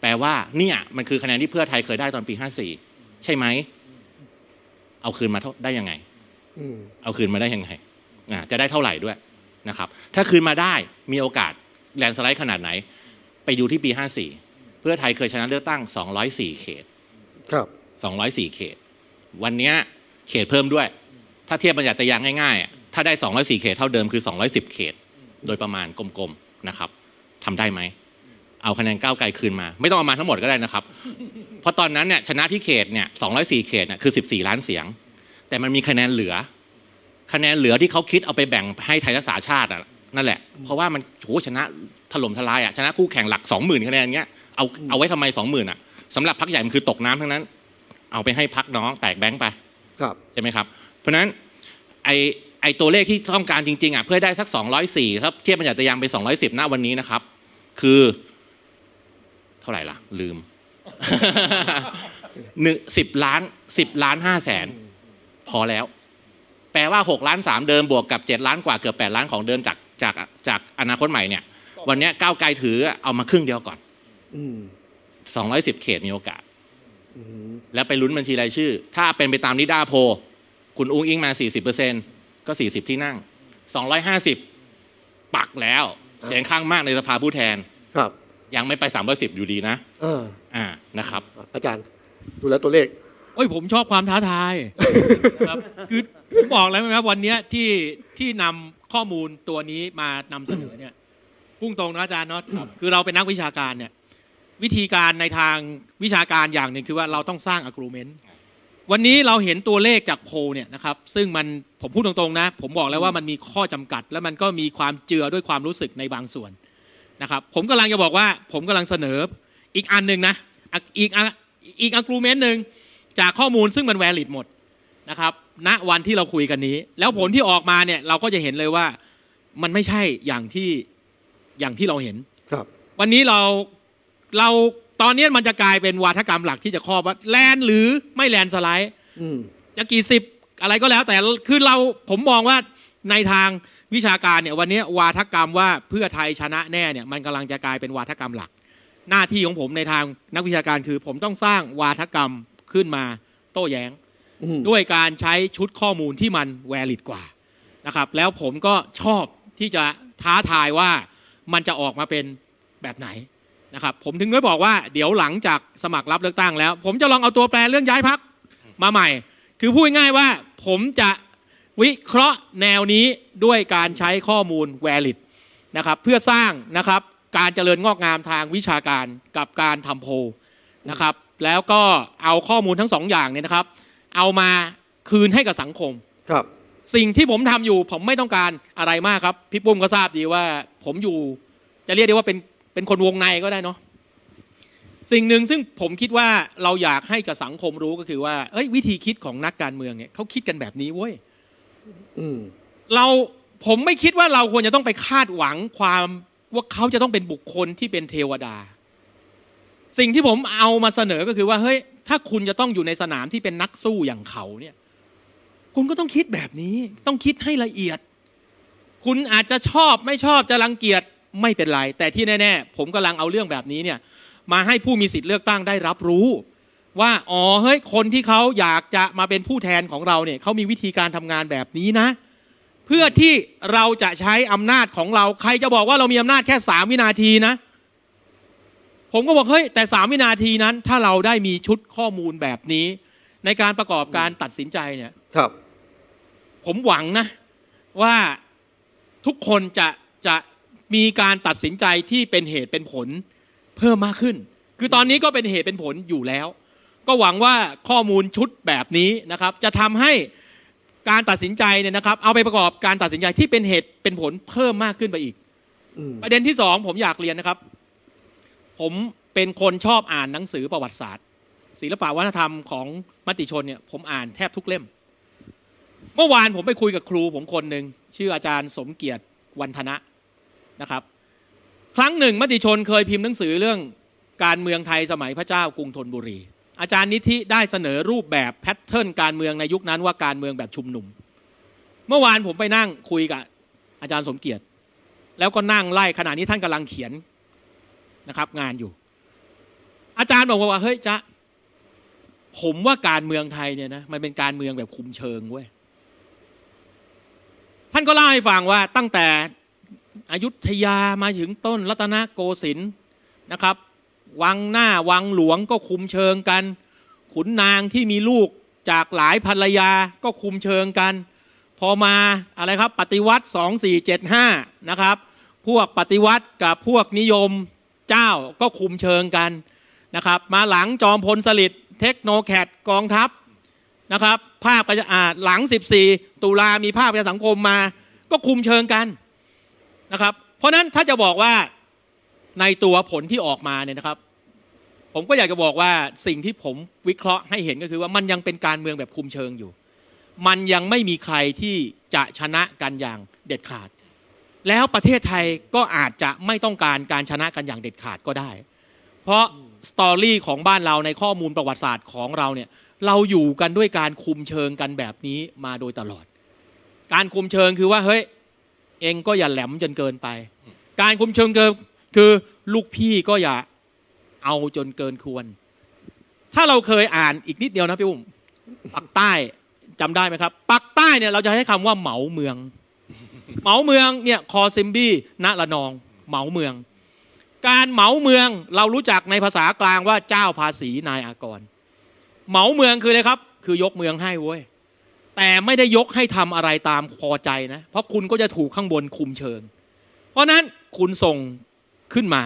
แปลว่าเนี่ยมันคือคะแนนที่เพื่อไทยเคยได้ตอนปี54ใช่ไหมเอาคืนมาได้ยังไงเอาคืนมาได้ยังไงจะได้เท่าไหร่ด้วยนะครับ ถ้าคืนมาได้มีโอกาสแลนสไลด์ขนาดไหน ไปดูที่ปี 54 เพื่อไทยเคยชนะเลือกตั้ง 204 เขต ครับ204เขต วันนี้ เขตเพิ่มด้วย ถ้าเทียบบรรยากาศยังง่าย ๆ ถ้าได้ 204 เขตเท่าเดิมคือ 210 เขต โดยประมาณกลมๆนะครับทำได้ไหมเอาคะแนนก้าวไกลคืนมา ไม่ต้องเอามาทั้งหมดก็ได้นะครับ เพราะตอนนั้นเนี่ย ชนะที่เขตเนี่ยสี่เขตเนี่ยคือ 14 ล้านเสียง แต่มันมีคะแนนเหลือ คะแนนเหลือที่เขาคิดเอาไปแบ่งให้ไทยรักษาชาตินั่นแหละ เพราะว่ามันโหชนะถล่มทลายอ่ะ ชนะคู่แข่งหลัก 20,000คะแนนเงี้ยเอาเอาไว้ทำไม 20,000อ่ะสำหรับพักใหญ่มันคือตกน้ำทั้งนั้น เอาไปให้พักน้องแตกแบงค์ไปใช่ไหมครับ เพราะนั้นไอไอตัวเลขที่ต้องการจริง ๆอ่ะเพื่อได้สัก204ครับ เทียบบัญญัตยามไป210หน้าวันนี้นะครับ คือเท่าไหร่ล่ะลืมหนึ่งสิบล้านสิบล้านห้าแสน พอแล้ว แปลว่าหกล้านสามเดิมบวกกับเจ็ดล้านกว่าเกือบแปดล้านของเดิมจากจากจากอนาคตใหม่เนี่ย วันนี้ก้าวไกลถือ เอามาครึ่งเดียวก่อนสองร้อยสิบเขตมีโอกาสแล้วไปลุ้นบัญชีรายชื่อ ถ้าเป็นไปตามนิดาโพ คุณอุ้งอิงมาสสี่ิบเเปอร์ซ็นก็สสี่ิบที่นั่งสอองร้้ยหาสิบปักแล้วเสียงข้างมากในสภาผู้แทนครับยังไม่ไปสามสิบอยู่ดีนะ เออ อ่านะครับ อาจารย์ดูแลตัวเลขโอ้ย ผมชอบความท้าทายครับคือผมบอกแล้วไหมครับวันนี้ที่ที่นำข้อมูลตัวนี้มานำเสนอเนี่ยพุ่งตรงนะอาจารย์เนาะคือเราเป็นนักวิชาการเนี่ยวิธีการในทางวิชาการอย่างหนึ่งคือว่าเราต้องสร้างอกรูเมนต์วันนี้เราเห็นตัวเลขจากโพเนี่ยนะครับ ซึ่งมันผมพูดตรงๆนะ ผมบอกแล้วว่ามันมีข้อจำกัดและมันก็มีความเจือด้วยความรู้สึกในบางส่วนนะครับผมกำลังจะบอกว่า ผมกำลังเสนออีกอันหนึ่งนะอีกอีกอักรูเมนต์หนึ่งจากข้อมูลซึ่งมันแวลิดหมดนะครับ ณวันที่เราคุยกันนี้ แล้วผลที่ออกมาเนี่ยเราก็จะเห็นเลยว่ามันไม่ใช่อย่างที่อย่างที่เราเห็น ครับ วันนี้เราเราตอนนี้มันจะกลายเป็นวาทกรรมหลัก ที่จะครอบว่าแลนหรือไม่แลนสไลด์จะกี่สิบอะไรก็แล้ว แต่คือเราผมมองว่าในทางวิชาการเนี่ยวันนี้วาทกรรมว่าเพื่อไทยชนะแน่เนี่ย มันกำลังจะกลายเป็นวาทกรรมหลัก หน้าที่ของผมในทางนักวิชาการคือ ผมต้องสร้างวาทกรรมขึ้นมาโต้แย้ง ด้วยการใช้ชุดข้อมูลที่มันแวลิดกว่านะครับ แล้วผมก็ชอบที่จะท้าทายว่ามันจะออกมาเป็นแบบไหนนะครับ ผมถึงได้บอกว่าเดี๋ยวหลังจากสมัครรับเลือกตั้งแล้ว ผมจะลองเอาตัวแปรเรื่องย้ายพักมาใหม่ คือพูดง่ายว่าผมจะวิเคราะห์แนวนี้ด้วยการใช้ข้อมูล valid นะครับเพื่อสร้างนะครับการเจริญงอกงามทางวิชาการกับการทำโพลนะครับ แล้วก็เอาข้อมูลทั้งสองอย่างเนี่ยนะครับเอามาคืนให้กับสังคมครับสิ่งที่ผมทำอยู่ผมไม่ต้องการอะไรมากครับพี่ปุ้มก็ทราบดีว่าผมอยู่ จะเรียกได้ว่าเป็นเป็นคนวงในก็ได้เนาะสิ่งหนึ่งซึ่งผมคิดว่าเราอยากให้กับสังคมรู้ก็คือว่าเอ้ย วิธีคิดของนักการเมืองเนี่ยเขาคิดกันแบบนี้เว้ยเราผมไม่คิดว่าเราควรจะต้องไปคาดหวังความว่าเขาจะต้องเป็นบุคคลที่เป็นเทวดา สิ่งที่ผมเอามาเสนอก็คือ ว่าเฮ้ย ถ้าคุณจะต้องอยู่ในสนามที่เป็นนักสู้อย่างเขาเนี่ย คุณก็ต้องคิดแบบนี้ ต้องคิดให้ละเอียด คุณอาจจะชอบไม่ชอบจะรังเกียจไม่เป็นไร แต่ที่แน่ๆผมกำลังเอาเรื่องแบบนี้เนี่ย มาให้ผู้มีสิทธิ์เลือกตั้งได้รับรู้ว่าอ๋อเฮ้ยคนที่เขาอยากจะมาเป็นผู้แทนของเราเนี่ยเขามีวิธีการทำงานแบบนี้นะ เพื่อที่เราจะใช้อำนาจของเราใครจะบอกว่าเรามีอำนาจแค่สามวินาทีนะ ผมก็บอกเฮ้ยแต่สามวินาทีนั้น ถ้าเราได้มีชุดข้อมูลแบบนี้ ในการประกอบการตัดสินใจเนี่ย ครับ ผมหวังนะ ว่าทุกคนจะจะมีการตัดสินใจที่เป็นเหตุเป็นผล เพิ่มมากขึ้น คือตอนนี้ก็เป็นเหตุเป็นผลอยู่แล้วก็หวังว่าข้อมูลชุดแบบนี้นะครับ จะทำให้การตัดสินใจเนี่ยนะครับ เอาไปประกอบการตัดสินใจที่เป็นเหตุเป็นผลเพิ่มมากขึ้นไปอีก ประเด็นที่สองผมอยากเรียนนะครับ ผมเป็นคนชอบอ่านหนังสือประวัติศาสตร์ ศิลปวัฒนธรรมของมติชนเนี่ยผมอ่านแทบทุกเล่ม เมื่อวานผมไปคุยกับครู ผมคนหนึ่ง ชื่ออาจารย์สมเกียรติวันธนะนะครับ ครั้งหนึ่งมติชนเคยพิมพ์หนังสือเรื่องการเมืองไทยสมัยพระเจ้ากรุงธนบุรีอาจารย์นิธิได้เสนอรูปแบบแพทเทิร์นการเมืองในยุคนั้นว่าการเมืองแบบชุมนุม เมื่อวานผมไปนั่งคุยกับอาจารย์สมเกียรติ แล้วก็นั่งไล่ขณะนี้ท่านกำลังเขียนนะครับ งานอยู่ อาจารย์บอกว่าเฮ้ยจ๊ะผมว่าการเมืองไทยเนี่ยนะมันเป็นการเมืองแบบคุมเชิงเว้ย ท่านก็เล่าให้ฟังว่าตั้งแต่อายุทยามาถึงต้นรัตนโกสินทร์นะครับวังหน้าวังหลวงก็คุมเชิงกัน ขุนนางที่มีลูกจากหลายภรรยา ก็คุมเชิงกัน พอมาอะไรครับ ปฏิวัติ2475นะครับพวกปฏิวัติกับพวกนิยมเจ้าก็คุมเชิงกันนะครับมาหลังจอมพลสฤษดิ์เทคโนแคดกองทัพนะครับ ภาพประชาหลัง 14 ตุลามีภาพประชาสังคมมา ก็คุมเชิงกันนะครับ เพราะนั้นถ้าจะบอกว่าในตัวผลที่ออกมาเนี่ยนะครับ ผมก็อยากจะบอกว่าสิ่งที่ผมวิเคราะห์ให้เห็นก็คือว่ามันยังเป็นการเมืองแบบคุมเชิงอยู่ มันยังไม่มีใครที่จะชนะกันอย่างเด็ดขาด แล้วประเทศไทยก็อาจจะไม่ต้องการการชนะกันอย่างเด็ดขาดก็ได้ เพราะสตอรี่ของบ้านเราในข้อมูลประวัติศาสตร์ของเราเนี่ย เราอยู่กันด้วยการคุมเชิงกันแบบนี้มาโดยตลอด การคุมเชิงคือว่าเฮ้ยเองก็อย่าแหลมจนเกินไป การคุมเชิงเกินคือลูกพี่ก็อย่าเอาจนเกินควร ถ้าเราเคยอ่านอีกนิดเดียวนะพี่อุ้มปักใต้จำได้ไหมครับ ปักใต้เนี่ย เราจะให้คำว่าเหมาเมืองเหมาเมืองเนี่ยคอซิมบี้ณละนองเหมาเมือง การเหมาเมืองเรารู้จักในภาษากลางว่าเจ้าภาษีนายอากรเหมาเมืองคืออะไรครับ คือยกเมืองให้เว้ยแต่ไม่ได้ยกให้ทำอะไรตามพอใจนะ เพราะคุณก็จะถูกข้างบนคุมเชิง เพราะนั้นคุณส่งขึ้นมา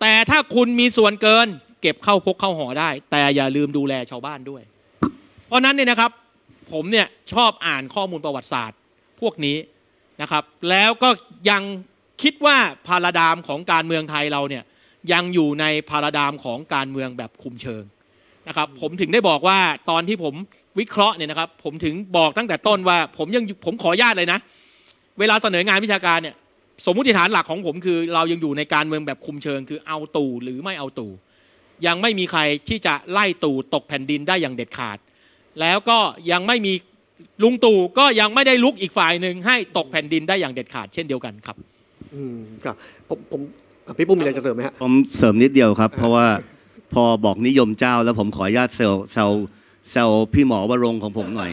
แต่ถ้าคุณมีส่วนเกินเก็บเข้าพกเข้าหอได้ แต่อย่าลืมดูแลชาวบ้านด้วย เพราะนั้นเนี่ยนะครับผมเนี่ยชอบอ่านข้อมูลประวัติศาสตร์ พวกนี้นะครับ แล้วก็ยังคิดว่าพาราดามของการเมืองไทยเราเนี่ยยังอยู่ในพาราดามของการเมืองแบบคุมเชิงนะครับ ผมถึงได้บอกว่าตอนที่ผมวิเคราะห์เนี่ยนะครับ ผมถึงบอกตั้งแต่ต้นว่าผมยังผมขอญาตเลยนะ เวลาเสนองานวิชาการเนี่ยสมมติฐานหลักของผมคือ เรายังอยู่ในการเมืองแบบคุมเชิง คือเอาตู่หรือไม่เอาตู่ยังไม่มีใครที่จะไล่ตู่ตกแผ่นดินได้อย่างเด็ดขาด แล้วก็ยังไม่มีลุงตู่ก็ยังไม่ได้ลุกอีกฝ่ายหนึ่งให้ตกแผ่นดินได้อย่างเด็ดขาดเช่นเดียวกันครับอืมครับผมผมพี่ปุ้มมีอะไรจะเสริมไหมครับผมเสริมนิดเดียวครับ เพราะว่าพอบอกนิยมเจ้า แล้วผมขออนุญาตเซลเซลเซลพี่หมอวรงของผมหน่อย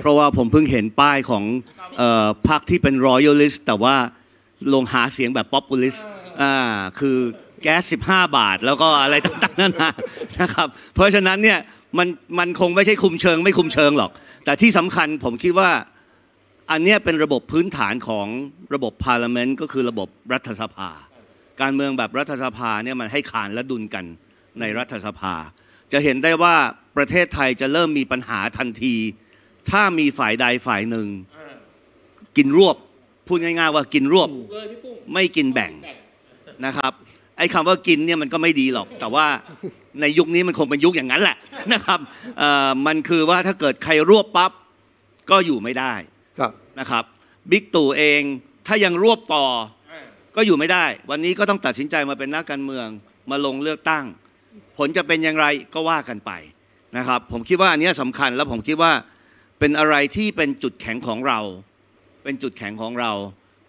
เพราะว่าผมเพิ่งเห็นป้ายของพรรคที่เป็นรอยัลลิสต์แต่ว่าลงหาเสียงแบบป๊อปปูลิสอ่าคือแก๊ส15 บาท แล้วก็อะไรต่างๆนั่นนะนะครับ เพราะฉะนั้นเนี่ยมันมันคงไม่ใช่คุมเชิงไม่คุมเชิงหรอก แต่ที่สำคัญผมคิดว่าอันนี้เป็นระบบพื้นฐานของระบบพาร์ลเมนต์ ก็คือระบบรัฐสภา การเมืองแบบรัฐสภาเนี่ยมันให้ขานและดุลกันในรัฐสภา จะเห็นได้ว่าประเทศไทยจะเริ่มมีปัญหาทันที ถ้ามีฝ่ายใดฝ่ายหนึ่งกินรวบพูดง่ายๆว่ากินรวบไม่กินแบ่งนะครับไอ้คำว่ากินเนี่ยมันก็ไม่ดีหรอก แต่ว่าในยุคนี้มันคงเป็นยุคอย่างนั้นแหละนะครับ มันคือว่าถ้าเกิดใครรวบปั๊บก็อยู่ไม่ได้นะครับบิ๊กตู่เอง ถ้ายังรวบต่อก็อยู่ไม่ได้ วันนี้ก็ต้องตัดสินใจมาเป็นนักการเมือง มาลงเลือกตั้ง ผลจะเป็นอย่างไรก็ว่ากันไปนะครับ ผมคิดว่าอันนี้สำคัญแล้วผมคิดว่าเป็นอะไรที่เป็นจุดแข็งของเราเป็นจุดแข็งของเรา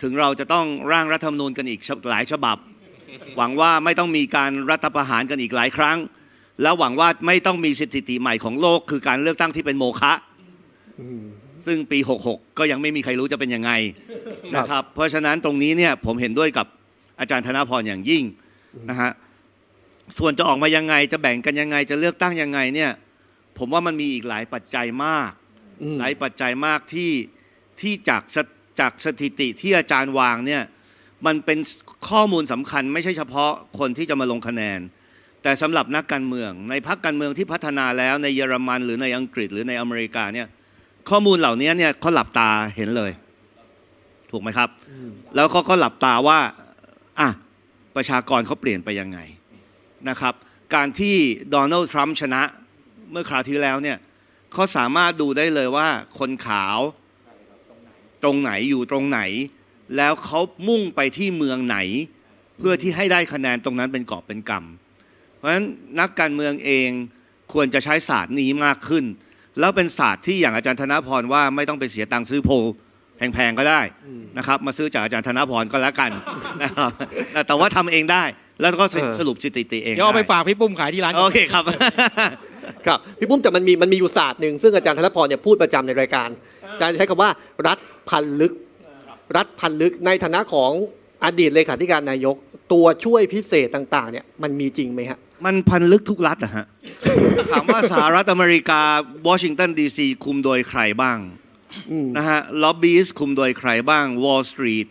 ถึงเราจะต้องร่างรัฐธรรมนูญกันอีกหลายฉบับ หวังว่าไม่ต้องมีการรัฐประหารกันอีกหลายครั้ง แล้วหวังว่าไม่ต้องมีสถิติใหม่ของโลก คือการเลือกตั้งที่เป็นโมฆะซึ่งปี 66ก็ยังไม่มีใครรู้จะเป็นยังไงนะครับ เพราะฉะนั้นตรงนี้เนี่ยผมเห็นด้วยกับอาจารย์ธนพรอย่างยิ่งนะฮะส่วนจะออกมายังไงจะแบ่งกันยังไง จะเลือกตั้งยังไงเนี่ยผมว่ามันมีอีกหลายปัจจัยมาก หลายปัจจัยมากที่ที่จากจากสถิติที่อาจารย์วางเนี่ยมันเป็นข้อมูลสำคัญ ไม่ใช่เฉพาะคนที่จะมาลงคะแนน แต่สำหรับนักการเมือง ในพรรคการเมืองที่พัฒนาแล้ว ในเยอรมันหรือในอังกฤษหรือในอเมริกาเนี่ย ข้อมูลเหล่านี้เนี่ยเขาหลับตาเห็นเลย ถูกไหมครับ แล้วเขาก็หลับตาว่าอ่ะประชากรเขาเปลี่ยนไปยังไงนะครับ การที่โดนัลด์ทรัมป์ชนะ เมื่อคราวที่แล้วเนี่ยเขาสามารถดูได้เลยว่าคนขาวตรงไหนอยู่ตรงไหน แล้วเขามุ่งไปที่เมืองไหน เพื่อที่ให้ได้คะแนนตรงนั้นเป็นกอบเป็นกำเพราะฉะนั้นนักการเมืองเองควรจะใช้ศาสตร์นี้มากขึ้น แล้วเป็นศาสตร์ที่อย่างอาจารย์ธนพรว่าไม่ต้องไปเสียตังค์ซื้อโพแพงๆก็ได้นะครับ มาซื้อจากอาจารย์ธนพรก็แล้วกันนะครับแต่ว่าทำเองได้แล้วก็สรุปสถิติเองเดี๋ยวเอาไปฝากพี่ปุ้มขายที่ร้านโอเคครับครับพี่ปุ้มแต่มันมีมันมีอยู่ศาสตร์หนึ่งซึ่งอาจารย์ธนพรเนี่ยพูดประจำในรายการอาจารย์ใช้คำว่ารัฐพันลึก รัฐพันลึกในฐานะของอดีตเลขาธิการนายก ตัวช่วยพิเศษต่างๆเนี่ย มันมีจริงไหมฮะ มันพันลึกทุกรัฐอะฮะ ถามว่าสหรัฐอเมริกาวอชิงตันดีซีคุมโดยใครบ้างนะฮะ ล็อบบี้คุมโดยใครบ้างวอลล์สตรีท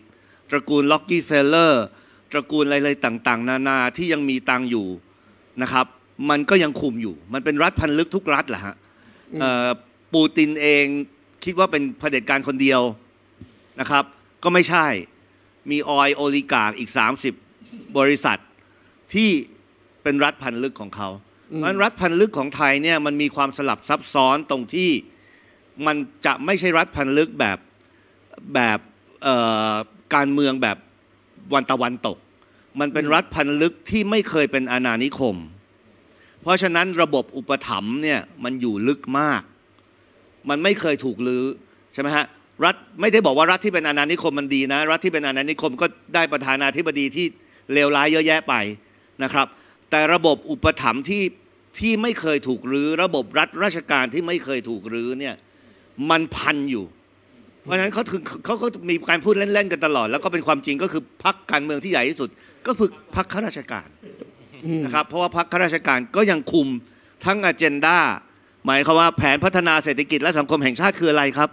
ตระกูลล็อกกี้เฟลเลอร์ ตระกูลอะไร ๆ ต่าง ๆ นานาที่ยังมีตังอยู่นะครับ มันก็ยังคุมอยู่ มันเป็นรัฐพันลึกทุกรัฐแหละฮะปูตินเองคิดว่าเป็นเผด็จการคนเดียวนะครับก็ไม่ใช่มีออยโอลิกาอีก 30 บริษัท ที่เป็นรัฐพันลึกของเขาเพราะรัฐพันลึกของไทยเนี่ยมันมีความสลับซับซ้อนตรงที่มันจะไม่ใช่รัฐพันลึกแบบแบบการเมืองแบบวันตะวันตก มันเป็นรัฐพันลึกที่ไม่เคยเป็นอาณานิคม เพราะฉะนั้นระบบอุปถัมภ์เนี่ยมันอยู่ลึกมาก มันไม่เคยถูกลือ้อใช่ไหมฮะรัฐไม่ได้บอกว่ารัฐที่เป็นอาณานิคมมันดีนะ รัฐที่เป็นอาณานิคมก็ได้ประธานาธิบดีที่เลวร้ายเยอะแยะไปนะครับ แต่ระบบอุปถัมภ์ที่ที่ไม่เคยถูกรื้อระบบรัฐราชการที่ไม่เคยถูกรื้อเนี่ย มันพันอยู่ เพราะฉะนั้นเขาถึงเขาก็มีการพูดเล่นๆกันตลอด แล้วก็เป็นความจริงก็คือพักการเมืองที่ใหญ่ที่สุด ก็คือพักข้าราชการนะครับ เพราะว่าพักข้าราชการก็ยังคุมทั้งอเจนดาหมายความว่าแผนพัฒนาเศรษฐกิจและสังคมแห่งชาติคืออะไรครับ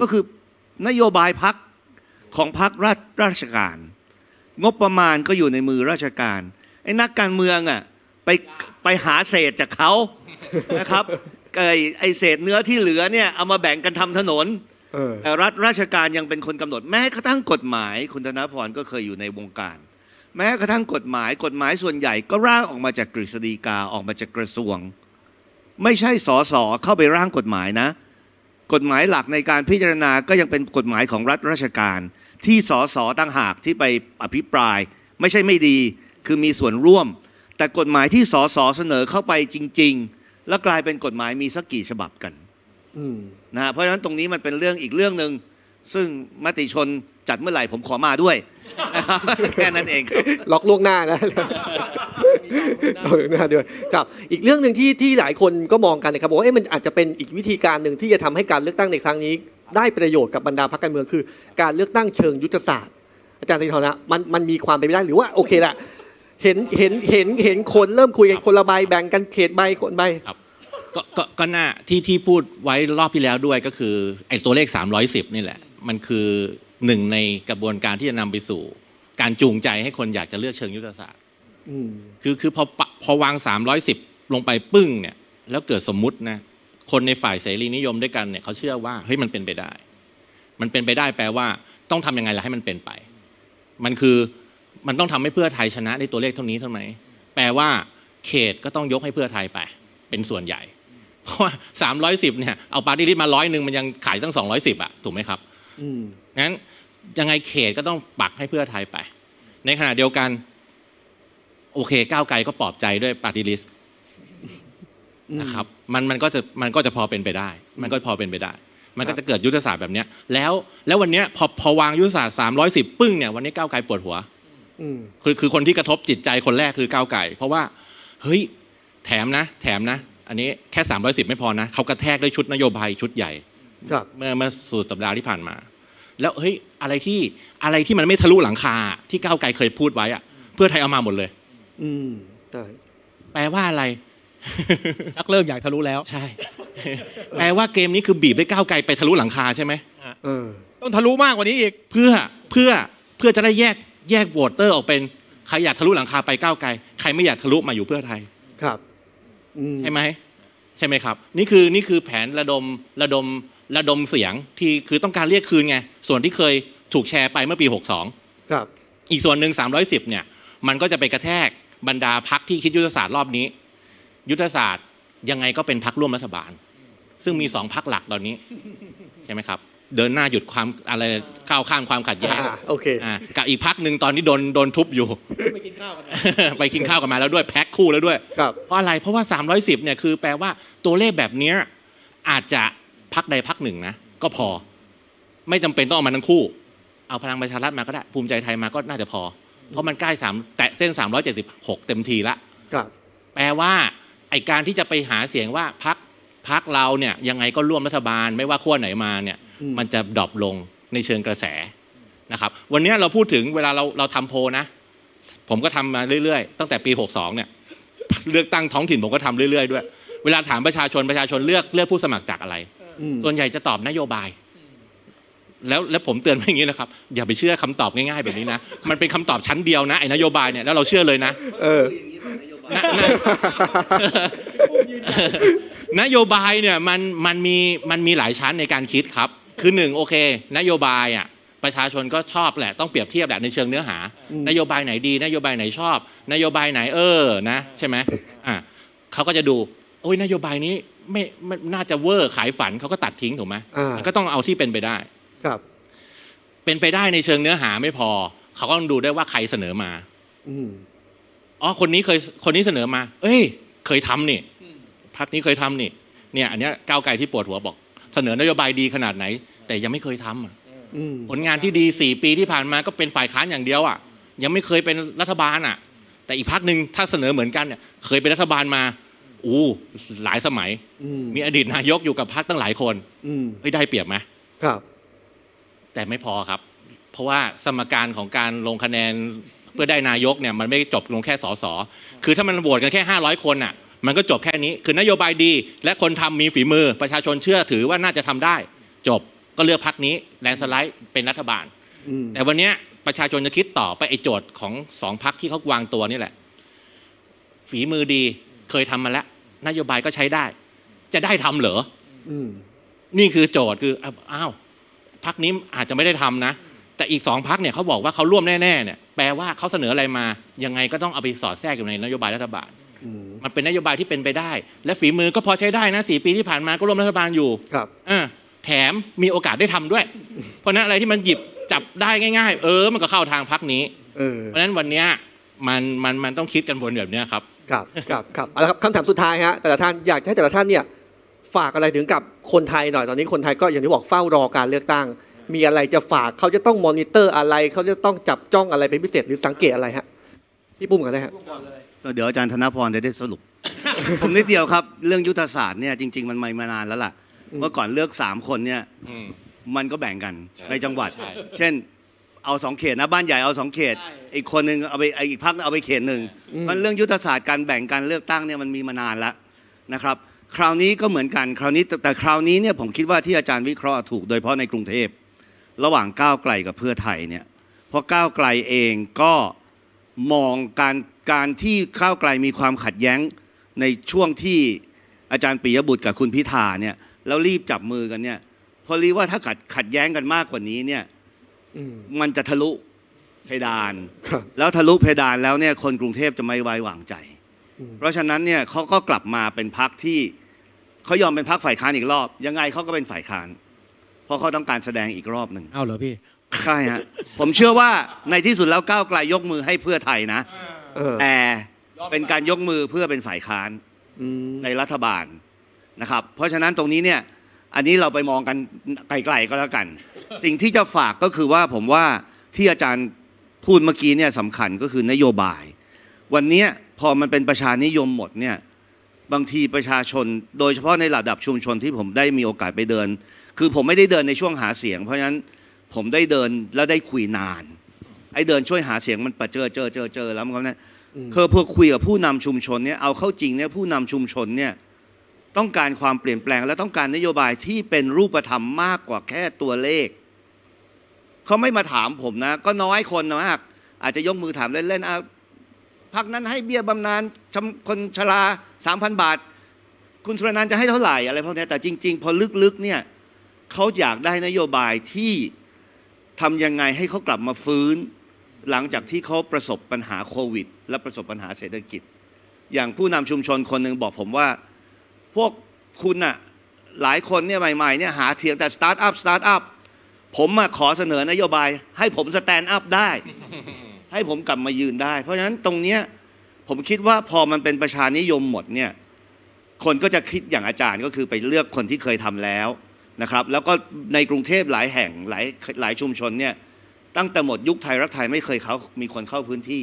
ก็คือนโยบายพักของพักราชราชการ งบประมาณก็อยู่ในมือราชการไอ้นักการเมืองอ่ะไปไปหาเศษจากเขานะครับไอ้เศษเนื้อที่เหลือเนี่ยเอามาแบ่งกันทำถนนแต่รัฐราชการยังเป็นคนกำหนด แม้กระทั่งกฎหมาย คุณธนาพรก็เคยอยู่ในวงการ แม้กระทั่งกฎหมาย กฎหมายส่วนใหญ่ก็ร่างออกมาจากกฤษฎีกาออกมาจากกระทรวง ไม่ใช่สอสอเข้าไปร่างกฎหมายนะกฎหมายหลักในการพิจารณาก็ยังเป็นกฎหมายของรัฐราชการ ที่สสตั้งหากที่ไปอภิปราย ไม่ใช่ไม่ดีคือมีส่วนร่วม แต่กฎหมายที่สสเสนอเข้าไปจริง ๆ แล้วกลายเป็นกฎหมายมีสักกี่ฉบับกันนะเพราะฉะนั้นตรงนี้มันเป็นเรื่องอีกเรื่องหนึ่งซึ่งมติชนจัดเมื่อไหร่ผมขอมาด้วยแค่นั้นเอง ล็อกลูวหน้านะล่วกหน้าด้วยครับ อีกเรื่องหนึ่งที่ที่หลายคนก็มองกันนะครับบอกว่าเอ๊ะมันอาจจะเป็นอีกวิธีการหนึ่งที่จะทำให้การเลือกตั้งในครั้งนี้ ได้ประโยชน์กับบรรดาพรรคการเมืองคือการเลือกตั้งเชิงยุทธศาสตร์ อาจารย์สิทธนะมันมันมีความเป็นไปได้หรือว่าโอเคละเห็นเห็นเห็นเห็นคนเริ่มคุยกันคนละใบแบ่งกันเขตใบคนใบครับ ก็ก็น่าที่ที่พูดไว้รอบที่แล้วด้วยก็คือไอ้ตัวเลข310นี่แหละ มันคือหนึ่งในกระบวนการที่จะนำไปสู่ การจูงใจให้คนอยากจะเลือกเชิงยุทธศาสตร์คือคือพอพอวางสามร้อยสิบลงไปปึ้งเนี่ยแล้วเกิดสมมุตินะคนในฝ่ายเสรีนิยมด้วยกันเนี่ยเขาเชื่อว่าเฮ้ยมันเป็นไปได้ มันเป็นไปได้แปลว่าต้องทํำยังไงล่ะให้มันเป็นไป มันคือมันต้องทำให้เพื่อไทยชนะในตัวเลขเท่านี้เท่าไหร่แปลว่าเขตก็ต้องยกให้เพื่อไทยไปเป็นส่วนใหญ่ เพราะว่าสามร้อยสิบเนี่ยเอาปาร์ตี้ลิสต์มาร้อยหนึ่งมันยังขายตั้งสองร้อยสิบอะถูกไหมครับงั้นยังไงเขตก็ต้องปักให้เพื่อไทยไป ในขณะเดียวกัน โอเคก้าวไกลก็ปลอบใจด้วยปารลิสนะครับ มันมันก็จะมันก็จะพอเป็นไปได้ มันก็พอเป็นไปได้ มันก็จะเกิดยุทธศาสตร์แบบนี้แล้วแล้ววันนี้พอพอวางยุทธศาสตร์สามร้อยสิบปึ้งเนี่ย วันนี้ก้าวไกลปวดหัวคือคือคนที่กระทบจิตใจคนแรกคือก้าวไกลเพราะว่า เฮ้ย แถมนะ แถมนะ อันนี้แค่สามร้อยสิบไม่พอนะเขากระแทกด้วยชุดนโยบายชุดใหญ่เมื่อเมื่อสุดสัปดาห์ที่ผ่านมาแล้วเฮ้ยอะไรที่อะไรที่มันไม่ทะลุหลังคา ที่ก้าวไกลเคยพูดไว้อะเพื่อไทยเอามาหมดเลย อืมใช่แปลว่าอะไรชักเริ่มอยากทะลุแล้ว ใช่ แปลว่าเกมนี้คือบีบให้ก้าวไกลไปทะลุหลังคาใช่ไหมเออต้องทะลุมากกว่านี้อีก เพื่อเพื่อเพื่อจะได้แยกแยกโหวตเตอร์ออกเป็นใครอยากทะลุหลังคาไปก้าวไกลใครไม่อยากทะลุมาอยู่เพื่อไทยครับใช่ไหมใช่ไหมครับ นี่คือนี่คือแผนระดมระดมระดมเสียงที่คือต้องการเรียกคืนไง ส่วนที่เคยถูกแชร์ไปเมื่อปี 62ครับ อีกส่วนหนึ่ง310 เนี่ย มันก็จะไปกระแทกบรรดาพักที่คิดยุทธศาสตร์รอบนี้ ยุทธศาสตร์ยังไงก็เป็นพักร่วมรัฐบาล ซึ่งมีสองพักหลักตอนนี้ ใช่ไหมครับ เดินหน้าหยุดความอะไรข้าวข้ามความขัดแย้งโอเคกับอีกพักหนึ่งตอนนี้โดนโดนทุบอยู่ ไปกินข้าวกันไปกินข้าวกันมาแล้วด้วยแพ็คคู่แล้วด้วยเพราะอะไรเพราะว่า310เนี่ยคือแปลว่าตัวเลขแบบนี้อาจจะพักใดพักหนึ่งนะ ก็พอ ไม่จำเป็นต้องเอามาทั้งคู่ เอาพลังประชารัฐมาก็ได้ ภูมิใจไทยมาก็น่าจะพอ เพราะมันใกล้สามแตะเส้น 376 เต็มทีละครับแปลว่า ไอการที่จะไปหาเสียงว่าพักพักเราเนี่ยยังไงก็ร่วมรัฐบาลไม่ว่าขั้วไหนมาเนี่ย มันจะดรอปลงในเชิงกระแสนะครับ วันนี้เราพูดถึงเวลาเราเราทำโพนะผมก็ทำมาเรื่อยๆ ตั้งแต่ปี62เนี่ย เลือกตั้งท้องถิ่นผมก็ทำเรื่อยๆ ด้วย เวลาถามประชาชนประชาชนเลือกเลือกผู้สมัครจากอะไรส่วนใหญ่จะตอบนโยบาย แล้ว แล้วผมเตือนไว้อย่างนี้นะครับอย่าไปเชื่อคำตอบง่าย ๆแบบนี้นะ มันเป็นคำตอบชั้นเดียวนะไอ้นโยบายเนี่ยแล้วเราเชื่อเลยนะ เออ นโยบายเนี่ยมันมันมีมันมีหลายชั้นในการคิดครับ คือหนึ่งโอเค นโยบายอ่ะประชาชนก็ชอบแหละต้องเปรียบเทียบแหละในเชิงเนื้อหา นโยบายไหนดี นโยบายไหนชอบ นโยบายไหน เออ นะ ใช่ไหมอ่ะเขาก็จะดู โอ้ยนโยบายนี้ไม่ไม่น่าจะเวอร์ ขายฝันเขาก็ตัดทิ้ง ถูกไหมก็ต้องเอาที่เป็นไปได้ ครับ เป็นไปได้ในเชิงเนื้อหาไม่พอ เขาก็ต้องดูได้ว่าใครเสนอมาอ๋อ คนนี้เคย คนนี้เสนอมา เอ้ย เคยทำนี่ พักนี้เคยทำนี่ เนี่ย อันนี้ก้าวไกลที่ปวดหัวบอก เสนอนโยบายดีขนาดไหน แต่ยังไม่เคยทำผลงานที่ดีสี่ปีที่ผ่านมา ก็เป็นฝ่ายค้านอย่างเดียว อ่ะ ยังไม่เคยเป็นรัฐบาลอ่ะ แต่อีกพักหนึ่งถ้าเสนอเหมือนกันเนี่ย เคยเป็นรัฐบาลมาอู้หลายสมัยมีอดีตนายกอยู่กับพรรคตั้งหลายคนเฮ้ยได้เปรียบไหมครับ แต่ไม่พอครับ เพราะว่าสมการของการลงคะแนนเพื่อได้นายกเนี่ย มันไม่จบลงแค่สอสอคือถ้ามันโหวตกันแค่ 500 คนอ่ะ มันก็จบแค่นี้ คือนโยบายดี และคนทำมีฝีมือ ประชาชนเชื่อถือว่าน่าจะทำได้ จบก็เลือกพักนี้แลนสไลด์เป็นรัฐบาลแต่วันนี้ประชาชนจะคิดต่อไปไอ้โจทย์ของสองพักที่เขาวางตัวนี่แหละ ฝีมือดีเคยทำมาแล้วนโยบายก็ใช้ได้ จะได้ทำเหรอนี่คือโจทย์คืออ้าวพักนี้อาจจะไม่ได้ทำนะแต่อีกสองพักเนี่ยเขาบอกว่าเขาร่วมแน่ๆเนี่ย แปลว่าเขาเสนออะไรมายังไงก็ต้องเอาไปสอดแทรกอยู่ในนโยบายรัฐบาลมันเป็นนโยบายที่เป็นไปได้ และฝีมือก็พอใช้ได้นะสี่ปีที่ผ่านมาก็ร่วมรัฐบาลอยู่ครับอแถมมีโอกาสได้ทำด้วย เพราะนั้นอะไรที่มันหยิบจับได้ง่าย ๆ เออ มันก็เข้าทางพักนี้เพราะนั้นวันนี้มันมันมันต้องคิดกันบนแบบนี้ครับครับครับครับเอาละครับคำถามสุดท้ายฮะแต่ละท่านอยากให้แต่ละท่านเนี่ยฝากอะไรถึงกับคนไทยหน่อยตอนนี้คนไทยก็อย่างที่บอกเฝ้ารอการเลือกตั้งมีอะไรจะฝากเขาจะต้องมอนิเตอร์อะไรเขาจะต้องจับจ้องอะไรเป็นพิเศษหรือสังเกตอะไรฮะพี่ปุ้มกันเลยฮะเดี๋ยวอาจารย์ธนพรจะได้สรุป ผมนิดเดียวครับ เรื่องยุทธศาสตร์เนี่ยจริง ๆ มันมามานานแล้วล่ะ เมื่อก่อนเลือกสามคนเนี่ย มันก็แบ่งกันในจังหวัดเช่นเอาสองเขตนะ บ้านใหญ่เอาสองเขตอีกคนนึงเอาไปอีกพักเอาไปเขตหนึ่งมันเรื่องยุทธศาสตร์การแบ่งการเลือกตั้งเนี่ยมันมีมานานแล้วนะครับ คราวนี้ก็เหมือนกันคราวนี้แต่คราวนี้เนี่ยผมคิดว่าที่อาจารย์วิเคราะห์ถูกโดยเฉพาะในกรุงเทพระหว่างก้าวไกลกับเพื่อไทยเนี่ยเพราะก้าวไกลเองก็มองการการที่ก้าวไกลมีความขัดแย้งในช่วงที่อาจารย์ปิยบุตรกับคุณพิธาเนี่ยแล้วรีบจับมือกันเนี่ยพอรีว่าถ้าขัดขัดแย้งกันมากกว่านี้เนี่ยมันจะทะลุเพดาน แล้วทะลุเพดานแล้วเนี่ยคนกรุงเทพจะไม่ไว้วางใจ เพราะฉะนั้นเนี่ยเขาก็กลับมาเป็นพักที่เขายอมเป็นพักฝ่ายค้านอีกรอบ ยังไงเขาก็เป็นฝ่ายค้าน เพราะเขาต้องการแสดงอีกรอบหนึ่งเอาเหรอพี่ ใช่ฮะ ผมเชื่อว่าในที่สุดแล้วก้าวไกลยกมือให้เพื่อไทยนะแต่เป็นการยกมือเพื่อเป็นฝ่ายค้านในรัฐบาลนะครับ เพราะฉะนั้นตรงนี้เนี่ย อันนี้เราไปมองกันไกลๆก็แล้วกันสิ่งที่จะฝากก็คือว่าผมว่าที่อาจารย์พูดเมื่อกี้เนี่ยสำคัญก็คือนโยบาย วันนี้พอมันเป็นประชานิยมหมดเนี่ยบางทีประชาชน โดยเฉพาะในระดับชุมชนที่ผมได้มีโอกาสไปเดิน คือผมไม่ได้เดินในช่วงหาเสียง เพราะฉะนั้นผมได้เดินแล้วได้คุยนานไอ้เดินช่วยหาเสียงมันปะเจอเจอเจอเจอแล้วมันก็เนี่ยคือเพื่อคุยกับผู้นำชุมชนเนี่ยเอาเข้าจริงเนี่ยผู้นำชุมชนเนี่ยต้องการความเปลี่ยนแปลงและต้องการนโยบายที่เป็นรูปธรรมมากกว่าแค่ตัวเลขเขาไม่มาถามผมนะ ก็น้อยคนมากอาจจะยกมือถามเล่นๆเอาพักนั้นให้เบี้ยบำนาญคนชราสามพันบาท คุณสุรนันจะให้เท่าไหร่อะไรพวกนี้แต่จริงๆพอลึกๆเนี่ยเขาอยากได้นโยบายที่ทำยังไงให้เขากลับมาฟื้น หลังจากที่เขาประสบปัญหาโควิด และประสบปัญหาเศรษฐกิจ อย่างผู้นำชุมชนคนหนึ่งบอกผมว่า พวกคุณอะหลายคนเนี่ยใหม่ๆเนี่ยหาเถียงแต่สตาร์ทอัพสตาร์ทอัพผมมาขอเสนอนโยบายให้ผมสแตนด์อัพได้ ให้ผมกลับมายืนได้ เพราะฉะนั้นตรงเนี้ยผมคิดว่าพอมันเป็นประชานิยมหมดเนี่ยคนก็จะคิดอย่างอาจารย์ก็คือไปเลือกคนที่เคยทำแล้วนะครับ แล้วก็ในกรุงเทพหลายแห่งหลายหลายชุมชนเนี่ยตั้งแต่หมดยุคไทยรักไทยไม่เคยเขามีคนเข้าพื้นที่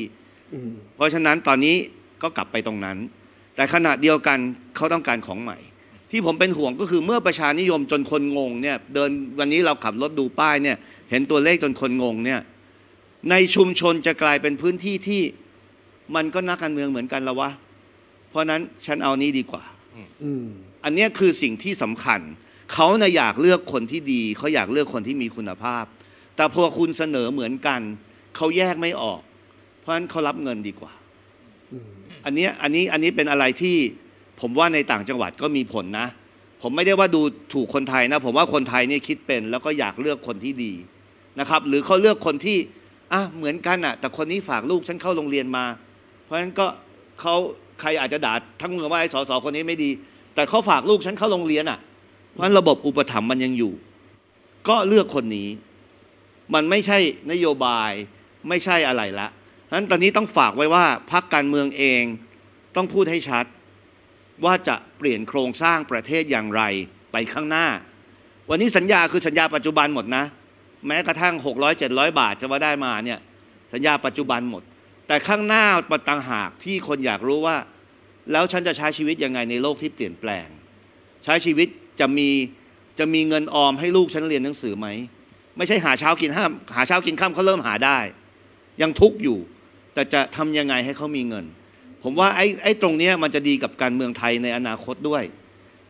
เพราะฉะนั้นตอนนี้ก็กลับไปตรงนั้น แต่ขณะเดียวกันเขาต้องการของใหม่ที่ผมเป็นห่วงก็คือเมื่อประชานิยมจนคนงงเนี่ย เดินวันนี้เราขับรถดูป้ายเนี่ย เห็นตัวเลขจนคนงง เนี่ย ในชุมชนจะกลายเป็นพื้นที่ที่มันก็นักการเมืองเหมือนกันละวะ เพราะนั้นฉันเอานี้ดีกว่าอันนี้คือสิ่งที่สำคัญ เขานะอยากเลือกคนที่ดีเขาอยากเลือกคนที่มีคุณภาพ แต่พอคุณเสนอเหมือนกันเขาแยกไม่ออก เพราะฉะนั้นเขารับเงินดีกว่าอันนี้อันนี้อันนี้เป็นอะไรที่ผมว่าในต่างจังหวัดก็มีผลนะ ผมไม่ได้ว่าดูถูกคนไทยนะ ผมว่าคนไทยนี่คิดเป็น แล้วก็อยากเลือกคนที่ดีนะครับ หรือเขาเลือกคนที่อ่ะเหมือนกันอะ่ะ แต่คนนี้ฝากลูกฉันเข้าโรงเรียนมา เพราะฉะนั้นก็เขาใครอาจจะด่าทั้งเมืองว่าไอ้สสคนนี้ไม่ดี แต่เขาฝากลูกฉันเข้าโรงเรียนอะ่ะ เพราะนั้นระบบอุปถัมภ์มันยังอยู่ ก็เลือกคนนี้ มันไม่ใช่นโยบายไม่ใช่อะไรละนั้นตอนนี้ต้องฝากไว้ว่าพักการเมืองเอง ต้องพูดให้ชัดว่าจะเปลี่ยนโครงสร้างประเทศอย่างไรไปข้างหน้า วันนี้สัญญาคือสัญญาปัจจุบันหมดนะ แม้กระทั่ง 600 700 บาทจะว่าได้มาเนี่ย สัญญาปัจจุบันหมด แต่ข้างหน้าปัต่างหากที่คนอยากรู้ว่า แล้วฉันจะใช้ชีวิตยังไงในโลกที่เปลี่ยนแปลง ใช้ชีวิตจะมีจะมีเงินออมให้ลูกฉันเรียนหนังสือไหม ไม่ใช่หาเช้ากินห้าม หาเช้ากินข้ามเขาเริ่มหาได้ ยังทุกอยู่แต่จะทำยังไงให้เขามีเงินผมว่าไอ้ไอ้ตรงนี้มันจะดีกับการเมืองไทยในอนาคตด้วย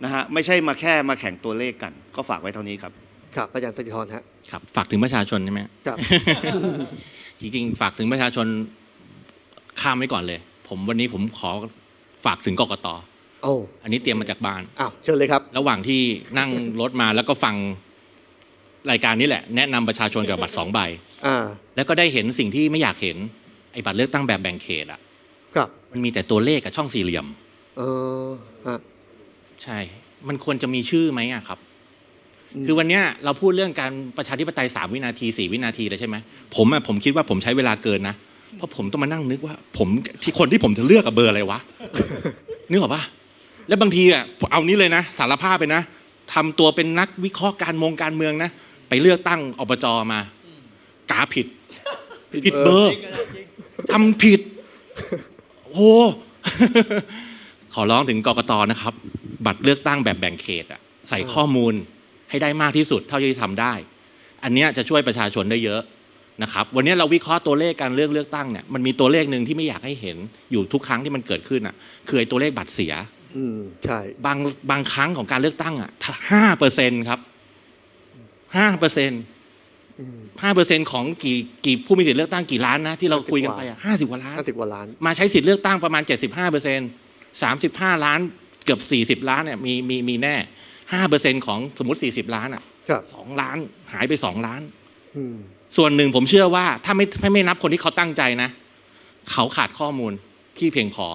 นะฮะไม่ใช่มาแค่มาแข่งตัวเลขกัน ก็ฝากไว้เท่านี้ครับ ครับอาจารย์สติธรฮะครับ ฝากถึงประชาชนใช่ไหมครับ จริง ๆ ฝากถึงประชาชนข้ามไว้ก่อนเลย ผมวันนี้ผมขอฝากถึงกกตโอ้อันนี้เตรียมมาจากบ้านอ้าวเชิญเลยครับระหว่างที่นั่งรถมาแล้วก็ฟังรายการนี้แหละ แนะนำประชาชนกับบัตรสองใบแล้วก็ได้เห็นสิ่งที่ไม่อยากเห็นไอ้บัตรเลือกตั้งแบบแบ่งเขตอะครับมันมีแต่ตัวเลขกับช่องสี่เหลี่ยมเออฮะใช่ มันควรจะมีชื่อไหมอะครับ คือวันเนี้ยเราพูดเรื่องการประชาธิปไตยสามวินาทีสี่วินาทีเลยใช่ไหม ผมอะผมคิดว่าผมใช้เวลาเกินนะ เพราะผมต้องมานั่งนึกว่าผมที่คนที่ผมจะเลือกกับเบอร์อะไรวะนึกออกปะแล้วบางทีอ่ะเอานี้เลยนะสารภาพไปนะทำตัวเป็นนักวิเคราะห์การมงการเมืองนะ ไปเลือกตั้งอบจมา กาผิด ผิดเบอร์ทำผิดโอ้ ขอร้องถึงกรกตนะครับ บัตรเลือกตั้งแบบแบ่งเขตอะใส่ข้อมูลให้ได้มากที่สุด เท่าที่ทำได้ อันนี้จะช่วยประชาชนได้เยอะนะครับ วันนี้เราวิเคราะห์ตัวเลขการเลือกเลือกตั้งเนี่ยมันมีตัวเลขหนึ่งที่ไม่อยากให้เห็นอยู่ทุกครั้งที่มันเกิดขึ้นอ่ะคือไอ้ตัวเลขบัตรเสีย อืมใช่บางบางครั้งของการเลือกตั้งอ่ะห้าเปอร์เซ็นครับห้าเปอร์เซ็นต์ห้าเปอร์เซ็นของกี่กี่ ผู้มีสิทธิเลือกตั้งกี่ล้านนะ ที่เราคุยกันไปห้าสิบกว่าล้านห้าสิบกว่าล้าน มาใช้สิทธิเลือกตั้งประมาณเจ็ดสิบห้าเปอร์เซ็นสามสิบห้าล้านเกือบสี่สิบล้านเนี่ยมีมีมีแน่ห้าเปอร์เซ็นของสมมติสี่สิบล้านอ่ะสองล้านหายไปสองล้าน ส่วนหนึ่งผมเชื่อว่าถ้าไม่ไม่นับคนที่เขาตั้งใจนะ เขาขาดข้อมูลที่เพียงพอ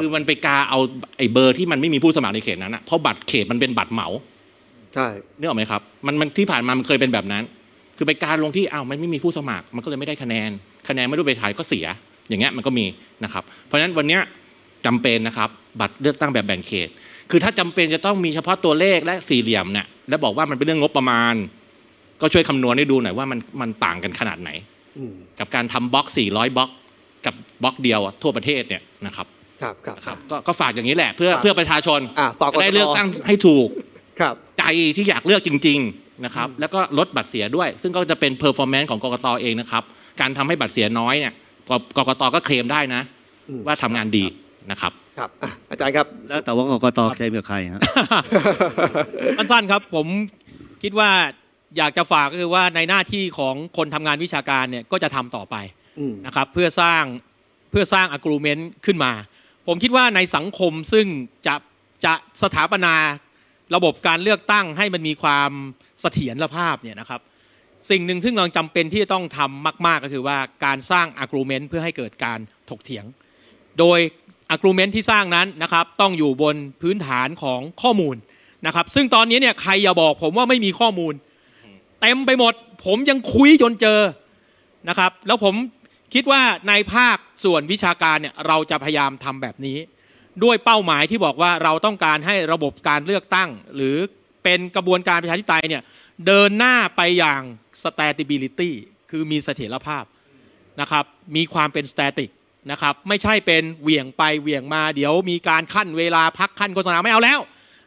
คือมันไปกาเอาไอ้เบอร์ที่มันไม่มีผู้สมัครในเขตนั้นอ่ะเพราะบัตรเขตมันเป็นบัตรเหมาใช่เนี่ยหรอไหมครับมันมันที่ผ่านมามันเคยเป็นแบบนั้นคือไปการลงที่อ้าวมันไม่มีผู้สมัคร มันก็เลยไม่ได้คะแนน คะแนนไม่รู้ไปถ่ายก็เสีย อย่างเงี้ยมันก็มีนะครับ เพราะฉะนั้นวันเนี้ยจำเป็นนะครับ บัตรเลือกตั้งแบบแบ่งเขต คือถ้าจำเป็นจะต้องมีเฉพาะตัวเลขและสี่เหลี่ยมเนี่ยแล้วบอกว่ามันเป็นเรื่องงบประมาณ ก็ช่วยคำนวณให้ดูหน่อยว่ามันมันต่างกันขนาดไหนกับการทำบล็อก400บล็อกกับบล็อกเดียวทั่วประเทศเนี่ยนะครับครับครับก็ฝากอย่างนี้แหละ เพื่อเพื่อประชาชนได้เลือกตั้งให้ถูกครับใจที่อยากเลือกจริง ๆนะครับแล้วก็ลดบัตรเสียด้วย ซึ่งก็จะเป็นเพอร์ฟอร์แมนซ์ของกกตเองนะครับ การทำให้บัตรเสียน้อยเนี่ย กกตก็เคลมได้นะ ว่าทำงานดีนะครับครับ อาจารย์ครับแล้วแต่ว่ากกตเคลมกับใครครับสั้นๆครับผมคิดว่าอยากจะฝากก็คือว่าในหน้าที่ของคนทำงานวิชาการเนี่ยก็จะทำต่อไปนะครับ เพื่อสร้างเพื่อสร้างอะกรูเมนต์ขึ้นมา ผมคิดว่าในสังคมซึ่งจะจะสถาปนาระบบการเลือกตั้งให้มันมีความเสถียรภาพเนี่ยนะครับสิ่งหนึ่งซึ่งเราจำเป็นที่จะต้องทำมาก ๆก็คือว่าการสร้างอกรูเมนต์เพื่อให้เกิดการถกเถียงโดยอกรูเมนต์ที่สร้างนั้นนะครับต้องอยู่บนพื้นฐานของข้อมูลนะครับซึ่งตอนนี้เนี่ยใครอย่าบอกผมว่าไม่มีข้อมูลเต็มไปหมด ผมยังคุยจนเจอนะครับ แล้วผมคิดว่าในภาค ส่วนวิชาการเนี่ยเราจะพยายามทำแบบนี้ด้วยเป้าหมายที่บอกว่าเราต้องการให้ระบบการเลือกตั้ง หรือเป็นกระบวนการประชาธิปไตยเนี่ย เดินหน้าไปอย่าง stability คือมีเสถียรภาพนะครับ มีความเป็น static นะครับไม่ใช่เป็นเหวี่ยงไปเหวี่ยงมาเดี๋ยวมีการขั้นเวลาพักขั้นโฆษณาไม่เอาแล้ว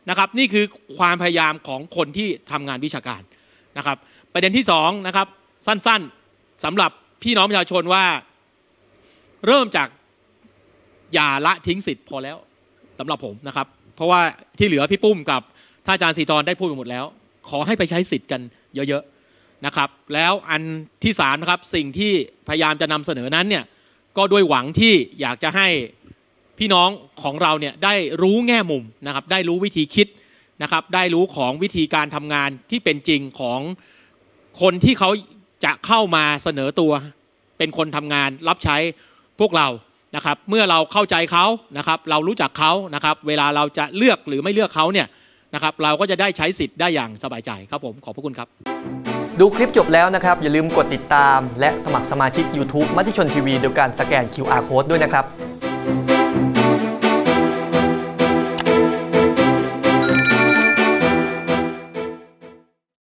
นะครับ นี่คือความพยายามของคนที่ทำงานวิชาการนะครับ ประเด็นที่2นะครับ สั้นๆ สำหรับพี่น้องประชาชนว่าเริ่มจากอย่าละทิ้งสิทธิ์พอแล้วสำหรับผมนะครับ เพราะว่าที่เหลือพี่ปุ้มกับท่านอาจารย์สีตอนได้พูดไปหมดแล้ว ขอให้ไปใช้สิทธิ์กันเยอะๆนะครับ แล้วอันที่มนะครับสิ่งที่ พยายามจะนำเสนอนั้นเนี่ยก็ด้วยหวังที่อยากจะให้พี่น้องของเราเนี่ยได้รู้แง่มุมนะครับ ได้รู้วิธีคิดนะครับ ได้รู้ของวิธีการทำงานที่เป็นจริงของคนที่เขาจะเข้ามาเสนอตัว เป็นคนทำงาน รับใช้พวกเรานะครับเมื่อเราเข้าใจเขานะครับ เรารู้จักเขานะครับ เวลาเราจะเลือกหรือไม่เลือกเขาเนี่ยนะครับเราก็จะได้ใช้สิทธิ์ได้อย่างสบายใจครับผม ขอบพระคุณครับ ดูคลิปจบแล้วนะครับ อย่าลืมกดติดตาม และสมัครสมาชิก YouTube มัติชนทีวีโดยการสแกน QR Code ด้วยนะครับ